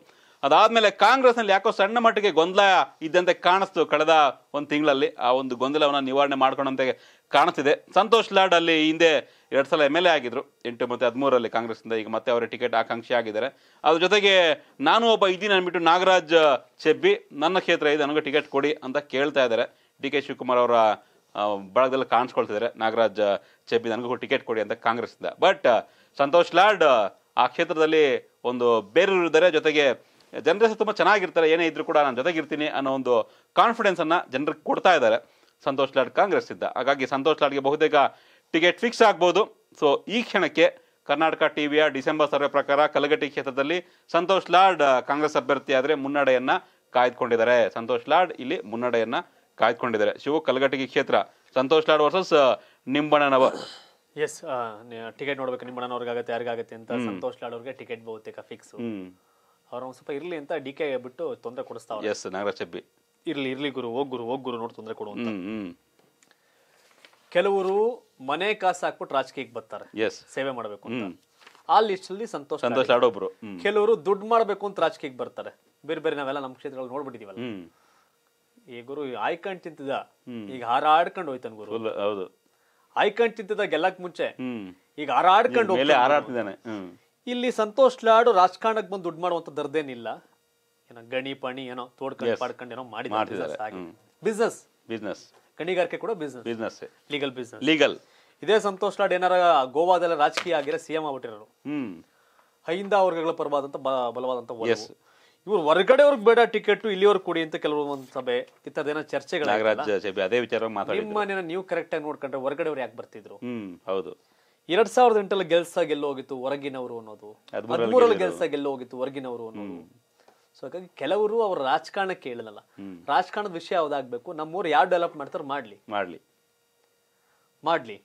ಅದಾದ್ಮೇಲೆ ಕಾಂಗ್ರೆಸ್ನಲ್ಲಿ ಯಾಕೋ ಸಣ್ಣ ಮಟ್ಟಿಗೆ ಗೊಂದಲ ಇದ್ದಂತೆ ಕಾಣಿಸ್ತು ಕಳೆದ ಒಂದು ತಿಂಗಳಲ್ಲಿ ಆ ಒಂದು ಗೊಂದಲವನ್ನು ನಿವಾರಣೆ ಮಾಡ್ಕೊಂಡಂತೆ ಕಾಣಿಸ್ತಿದೆ ಸಂತೋಷ್ ಲಾಡ್ ಅಲ್ಲಿ ಹಿಂದೆ ಎರಡು ಸಲ ಎಮ್ ಎಲ್ ಎ ಆಗಿದ್ರು ಎಂಟು ಮತ್ತು ಹದಿಮೂರರಲ್ಲಿ ಕಾಂಗ್ರೆಸ್ನಿಂದ ಈಗ ಮತ್ತೆ ಅವರ ಟಿಕೆಟ್ ಆಕಾಂಕ್ಷಿ ಆಗಿದ್ದಾರೆ ಅದ್ರ ಜೊತೆಗೆ ನಾನು ಒಬ್ಬ ಇದ್ದೀನಿ ಅಂದ್ಬಿಟ್ಟು ನಾಗರಾಜ್ ಚೆಬ್ಬಿ ನನ್ನ ಕ್ಷೇತ್ರ ಇದೆ ನನಗೆ ಟಿಕೆಟ್ ಕೊಡಿ ಅಂತ ಕೇಳ್ತಾ ಇದ್ದಾರೆ ಡಿ ಕೆ ಶಿವಕುಮಾರ್ ಅವರ ಬಳಗದಲ್ಲಿ ಕಾಣಿಸ್ಕೊಳ್ತಿದ್ದಾರೆ ನಾಗರಾಜ್ ಚೆಬ್ಬಿ ನನಗೂ ಟಿಕೆಟ್ ಕೊಡಿ ಅಂತ ಕಾಂಗ್ರೆಸ್ನಿಂದ ಬಟ್ ಸಂತೋಷ್ ಲಾಡ್ ಆ ಕ್ಷೇತ್ರದಲ್ಲಿ ಒಂದು ಬೇರೆ ಇದ್ದಾರೆ ಜೊತೆಗೆ ಜನರ ಸಹ ತುಂಬ ಚೆನ್ನಾಗಿರ್ತಾರೆ ಏನೇ ಇದ್ರೂ ಕೂಡ ನಾನು ಜೊತೆಗಿರ್ತೀನಿ ಅನ್ನೋ ಒಂದು ಕಾನ್ಫಿಡೆನ್ಸ್ ಅನ್ನ ಜನರಿಗೆ ಕೊಡ್ತಾ ಇದ್ದಾರೆ ಸಂತೋಷ್ ಲಾಡ್ ಕಾಂಗ್ರೆಸ್ ಇದ್ದ ಹಾಗಾಗಿ ಸಂತೋಷ್ ಲಾಡ್ಗೆ ಬಹುತೇಕ ಟಿಕೆಟ್ ಫಿಕ್ಸ್ ಆಗ್ಬೋದು ಸೊ ಈ ಕ್ಷಣಕ್ಕೆ ಕರ್ನಾಟಕ ಟಿವಿಯ ಡಿಸೆಂಬರ್ ಸರ್ವೆ ಪ್ರಕಾರ ಕಲಗಟ್ಟಿ ಕ್ಷೇತ್ರದಲ್ಲಿ ಸಂತೋಷ್ ಲಾಡ್ ಕಾಂಗ್ರೆಸ್ ಅಭ್ಯರ್ಥಿ ಆದರೆ ಮುನ್ನಡೆಯನ್ನ ಕಾಯ್ದುಕೊಂಡಿದ್ದಾರೆ ಸಂತೋಷ್ ಲಾಡ್ ಇಲ್ಲಿ ಮುನ್ನಡೆಯನ್ನ ಕಾಯ್ದುಕೊಂಡಿದ್ದಾರೆ ಶಿವು ಕಲಗಟ್ಟಿಗೆ ಕ್ಷೇತ್ರ Santosh Lad versus Nimbannavar yes ticket ನೋಡ್ಬೇಕು ನಿಂಬಣ್ಣನವ್ರಿಗಾಗತ್ತೆ ಯಾರಿಗಾಗತ್ತೆ ಅಂತ ಸಂತೋಷ್ ಲಾಡ್ ಅವ್ರಿಗೆ ಟಿಕೆಟ್ ಬಹುತೇಕ ಫಿಕ್ಸ್ ಅವ್ರ ಒಂದು ಸ್ವಲ್ಪ ಇರ್ಲಿ ಅಂತ ಡಿ ಕೆ ಬಿಟ್ಟು ತೊಂದರೆ ಕೊಡಿಸ್ತಾವ್ರೆ ಎಸ್ ನಾಗರಾಜ್ ಚಬ್ಬಿ ಇರ್ಲಿ ಇರ್ಲಿ ಗುರು ಹೋಗ್ ಗುರು ಹೋಗ್ ಗುರು ನೋಡಿ ತೊಂದರೆ ಕೊಡು ಅಂತ ಹ್ಮ್ ಕೆಲವರು ಮನೆ ಕಾಸು ಹಾಕ್ಬಿಟ್ಟು ರಾಜಕೀಯಕ್ಕೆ ಬರ್ತಾರೆ ಎಸ್ ಸೇವೆ ಮಾಡಬೇಕು ಅಂತ ಆ ಲಿಸ್ಟ್ ಅಲ್ಲಿ ಸಂತೋಷ್ ಸಂತೋಷ್ ಲಾಡ್ ಕೆಲವರು ದುಡ್ಡು ಮಾಡಬೇಕು ಅಂತ ರಾಜಕೀಯಕ್ಕೆ ಬರ್ತಾರೆ ಬೇರೆ ಬೇರೆ ನಾವೆಲ್ಲ ನಮ್ಮ ಕ್ಷೇತ್ರಗಳು ನೋಡ್ಬಿಟ್ಟಿದೀವಲ್ಲ ಈ ಗುರು ಆಯ್ಕಂಡ್ ತಿಂತಿದ ಈಗ ಆಡ್ಕೊಂಡು ಹೋಯ್ತಾನ ಗುರು ಹೌದು ಆಯ್ಕಂಡ್ ತಿಂತಿದ್ದ ಗೆಲ್ಲಕ್ ಮುಂಚೆ ಈಗ ಹಾರಾಡ್ಕೊಂಡು ಆಡ್ಕೊಂಡು ಹೋಗ್ತಾನೆ. ಹಾರಾಡ್ತಿದ್ದಾನೆ ಇಲ್ಲಿ ಸಂತೋಷ್ ಲಾಡು ರಾಜಕಾರಣಕ್ಕೆ ಬಂದು ದುಡ್ಡು ದರ್ದೇನಿಲ್ಲ ಏನೋ ಗಣಿ ಪಣಿ ಏನೋ ತೋಡ್ಕೊಂಡು ಪಾಡ್ಕೊಂಡು ಏನೋ ಮಾಡಿ ಬಿಸ್ನೆಸ್ ಬಿಸ್ನೆಸ್ ಗಣಿಗಾರಿಕೆ ಕೂಡ business business legal business legal ಇದೇ ಸಂತೋಷ್ ಲಾಡ್ ಏನಾರ ಗೋವಾದಲ್ಲ ರಾಜಕೀಯ ಆಗಿರೋ ಸಿಎಂ ಆಗ್ಬಿಟ್ಟಿರೋರು ಹೈಂದ ವರ್ಗಗಳ ಪರವಾದಂತ ಬಲವಾದಂತ ಇವ್ರು ಹೊರಗಡೆ ಅವ್ರಿಗೆ ಬೇಡ ಟಿಕೆಟ್ ಇಲ್ಲಿವರೆಗೆ ಕೊಡಿ ಅಂತ ಕೆಲವರು ಒಂದ್ ಸಭೆ ಇತ್ತದೇನೋ ಚರ್ಚೆಗಳ ಅದೇ ವಿಚಾರ ನಿಮ್ಮ ನೀವು ಕರೆಕ್ಟ್ ಆಗಿ ನೋಡ್ಕೊಂಡ್ರೆ ಹೊರಗಡೆ ಅವ್ರು ಯಾಕೆ ಬರ್ತಿದ್ರು ಹೌದು ಎರಡ್ ಸಾವಿರದ ಎಂಟಲ್ಲಿ ಗೆಲ್ಸ ಹೋಗಿತ್ತು ಹೊರಗಿನವರು ಅನ್ನೋದು ಹದಿಮೂರಲ್ಲಿ ಗೆಲ್ಸ ಹೋಗಿತ್ತು ಹೊರಗಿನವರು ಅನ್ನೋದು ಸೊ ಹಾಗಾಗಿ ಕೆಲವರು ಅವ್ರ ರಾಜಕಾರಣಕ್ಕೆ ಹೇಳಲ್ಲ ರಾಜಕಾರಣದ ವಿಷಯ ಯಾವ್ದಾಗ್ಬೇಕು ನಮ್ಮೂರು ಯಾವ್ ಡೆವಲಪ್ ಮಾಡ್ತಾರ ಮಾಡ್ಲಿ ಮಾಡ್ಲಿ ಮಾಡ್ಲಿ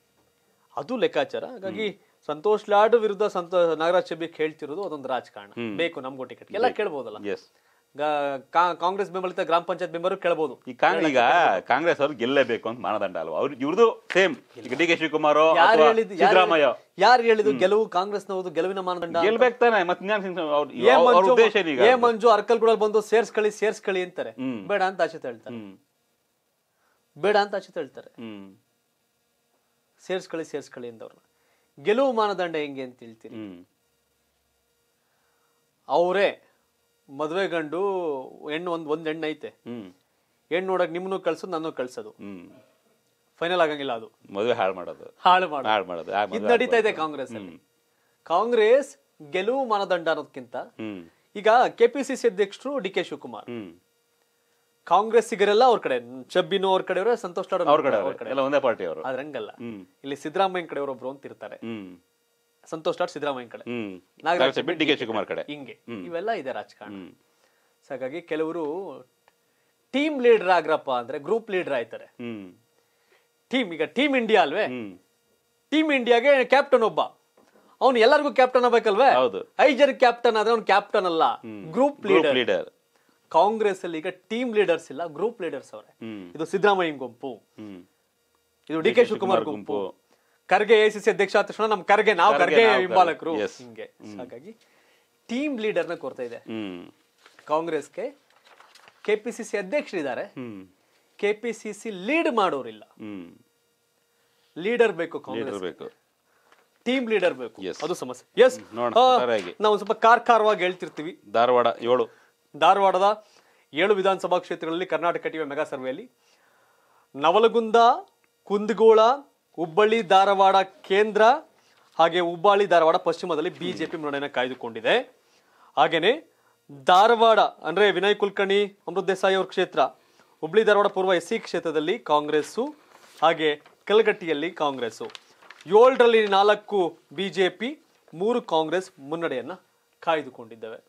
ಅದು ಲೆಕ್ಕಾಚಾರ ಹಾಗಾಗಿ ಸಂತೋಷ್ ಲಾಡ್ ವಿರುದ್ಧ ಸಂತೋಷ್ ನಾಗರಾಜ್ ಶೆಬ್ಬಿಕ್ ಹೇಳ್ತಿರೋದು ಅದೊಂದು ರಾಜಕಾರಣ ಬೇಕು ನಮ್ಗೂ ಟಿಕೆಟ್ ಎಲ್ಲ ಕೇಳ್ಬೋದಲ್ಲ ಕಾಂಗ್ರೆಸ್ ಬೆಂಬಲಿತ ಗ್ರಾಮ ಪಂಚಾಯತ್ ಮೆಂಬರ್ ಕೇಳಬಹುದು ಈ ಕಾಂಗ್ರೆಸ್ ಈಗ ಕಾಂಗ್ರೆಸ್ ಅವ್ರು ಗೆಲ್ಲಬೇಕು ಅಂತ ಮಾನದಂಡ ಅಲ್ವಾ ಅವ್ರು ಇವ್ರದ್ದು same D K Shivakumar Siddaramaiah ಯಾರು ಹೇಳಿದ್ರು ಗೆಲುವು ನವರು ಗೆಲುವಿನ ಮಾನದಂಡ ಗೆಲ್ಬೇಕು ತಾನೆ ಮತ್ತೆ ಉದ್ದೇಶ ಏ ಮಂಜು ಅರ್ಕಲ್ಗೂಡಲ್ಲಿ ಬಂದು ಸೇರ್ಸ್ಕಳಿ ಸೇರ್ಸ್ಕಳಿ ಅಂತಾರೆ ಬೇಡ ಅಂತ ಆಚೆ ಹೇಳ್ತಾರೆ ಬೇಡ ಅಂತ ಆಚೆ ಹೇಳ್ತಾರೆ ಸೇರ್ಸ್ಕಳಿ ಅಂತ ಅಂದವ್ರನ್ನ ಗೆಲುವು ಮಾನದಂಡ ಹೆಂಗೆ ಅಂತ ಹೇಳ್ತೀರಿ ಅವರೇ ಮದ್ವೆ ಗಂಡು ಹೆಣ್ಣು ಒಂದು ಒಂದ್ ಹೆಣ್ಣು ಐತೆ ಹೆಣ್ಣು ನೋಡಕ್ ನಿಮ್ನು ಕಳ್ಸೋದು ನಾನು ಕಳ್ಸೋದು ಫೈನಲ್ ಆಗಂಗಿಲ್ಲ ಅದು ಮದುವೆ ಹಾಳು ಮಾಡೋದು ಹಾಳು ಮಾಡೋದು ಹಾಳು ಮಾಡೋದು ಇದು ನಡೀತಾ ಇದೆ ಕಾಂಗ್ರೆಸ್ ಕಾಂಗ್ರೆಸ್ ಗೆಲುವು ಮಾನದಂಡ ಅನ್ನೋದ್ಕಿಂತ ಈಗ ಕೆ ಪಿ ಸಿ ಸಿ ಅಧ್ಯಕ್ಷರು ಡಿ ಕೆ ಶಿವಕುಮಾರ್ ಕಾಂಗ್ರೆಸ್ ಸಿಗರೆಲ್ಲ ಅವ್ರ ಕಡೆ ಚಬ್ಬಿನೂ ಅವ್ರ ಕಡೆಯವ್ರೆ ಸಂತೋಷ್ ಅವ್ರ ಕಡೆ ಎಲ್ಲ ಒಂದೇ ಪಾರ್ಟಿ ಅವರು ಅದ್ರಂಗಲ್ಲ ಇಲ್ಲಿ ಸಿದ್ದರಾಮಯ್ಯ ಕಡೆಯವರು ಒಬ್ರು ಅಂತ ಇರ್ತಾರೆ ಸಂತೋಷ್ ಲಾಟ್ ಸಿದ್ದರಾಮಯ್ಯ ಕಡೆ ನಾಗರಾಜ್ ಡಿ ಕಡೆ ಹಿಂಗೆ ಇವೆಲ್ಲ ಇದೆ ರಾಜಕಾರಣ ಸೊ ಹಾಗಾಗಿ ಕೆಲವರು ಟೀಮ್ ಲೀಡರ್ ಆಗ್ರಪ್ಪ ಅಂದ್ರೆ ಗ್ರೂಪ್ ಲೀಡರ್ ಆಯ್ತಾರೆ ಟೀಮ್ ಈಗ ಟೀಮ್ ಇಂಡಿಯಾ ಅಲ್ವೇ ಟೀಮ್ ಇಂಡಿಯಾಗೆ ಕ್ಯಾಪ್ಟನ್ ಒಬ್ಬ ಅವ್ನು ಎಲ್ಲರಿಗೂ ಕ್ಯಾಪ್ಟನ್ ಆಗ್ಬೇಕಲ್ವೇ ಐದು ಜನ ಕ್ಯಾಪ್ಟನ್ ಆದ್ರೆ ಅವ್ನು ಕ್ಯಾಪ್ಟನ್ ಅಲ್ಲ ಗ್ರೂಪ್ ಲೀಡರ್ ಲೀಡರ್ ಕಾಂಗ್ರೆಸ್ ಅಲ್ಲಿ ಈಗ ಟೀಮ್ ಲೀಡರ್ಸ್ ಇಲ್ಲ ಗ್ರೂಪ್ ಲೀಡರ್ಸ್ ಅವರೇ ಇದು ಸಿದ್ದರಾಮಯ್ಯ ಗುಂಪು ಇದು ಡಿ ಕೆ ಶಿವಕುಮಾರ್ ಗುಂಪು ಖರ್ಗೆ ಎ ಸಿ ಸಿ ಅಧ್ಯಕ್ಷ ಆದ ತಕ್ಷಣ ನಮ್ ಖರ್ಗೆ ನಾವು ಖರ್ಗೆ ಹಿಂಬಾಲಕರು ಹಿಂಗೆ ಹಾಗಾಗಿ ಟೀಮ್ ಲೀಡರ್ ನ ಕೊರತೆ ಇದೆ ಕಾಂಗ್ರೆಸ್ಗೆ ಕೆ ಪಿ ಸಿ ಸಿ ಅಧ್ಯಕ್ಷರಿದ್ದಾರೆ K P C C lead ಮಾಡೋರಿಲ್ಲ ಲೀಡರ್ ಬೇಕು ಕಾಂಗ್ರೆಸ್ ಬೇಕು ಟೀಮ್ ಲೀಡರ್ ಬೇಕು ಅದು ಸಮಸ್ಯೆ ಎಸ್ ನಾವು ಸ್ವಲ್ಪ ಕಾರ್ಕಾರವಾಗಿ ಹೇಳ್ತಿರ್ತೀವಿ ಧಾರವಾಡ ಏಳು ಧಾರವಾಡದ ಏಳು ವಿಧಾನಸಭಾ ಕ್ಷೇತ್ರಗಳಲ್ಲಿ ಕರ್ನಾಟಕ ಟಿವಿ ಮೆಗಾ ಸರ್ವೆಯಲ್ಲಿ ನವಲಗುಂದ ಕುಂದಗೋಳ ಹುಬ್ಬಳ್ಳಿ ಧಾರವಾಡ ಕೇಂದ್ರ ಹಾಗೆ ಹುಬ್ಬಳ್ಳಿ ಧಾರವಾಡ ಪಶ್ಚಿಮದಲ್ಲಿ ಬಿಜೆಪಿ ಮುನ್ನಡೆಯನ್ನು ಕಾಯ್ದುಕೊಂಡಿದೆ ಹಾಗೆಯೇ ಧಾರವಾಡ ಅಂದರೆ ವಿನಯ್ ಕುಲ್ಕರ್ಣಿ ಅಮೃತ್ ದೇಸಾಯಿ ಅವ್ರ ಕ್ಷೇತ್ರ ಹುಬ್ಬಳ್ಳಿ ಧಾರವಾಡ ಪೂರ್ವ ಎಸ್ ಸಿ ಕ್ಷೇತ್ರದಲ್ಲಿ ಕಾಂಗ್ರೆಸ್ಸು ಹಾಗೆ ಕಲಗಟ್ಟಿಯಲ್ಲಿ ಕಾಂಗ್ರೆಸ್ಸು ಏಳರಲ್ಲಿ ನಾಲ್ಕು ಬಿ ಜೆ ಪಿ ಮೂರು ಕಾಂಗ್ರೆಸ್ ಮುನ್ನಡೆಯನ್ನು ಕಾಯ್ದುಕೊಂಡಿದ್ದೇವೆ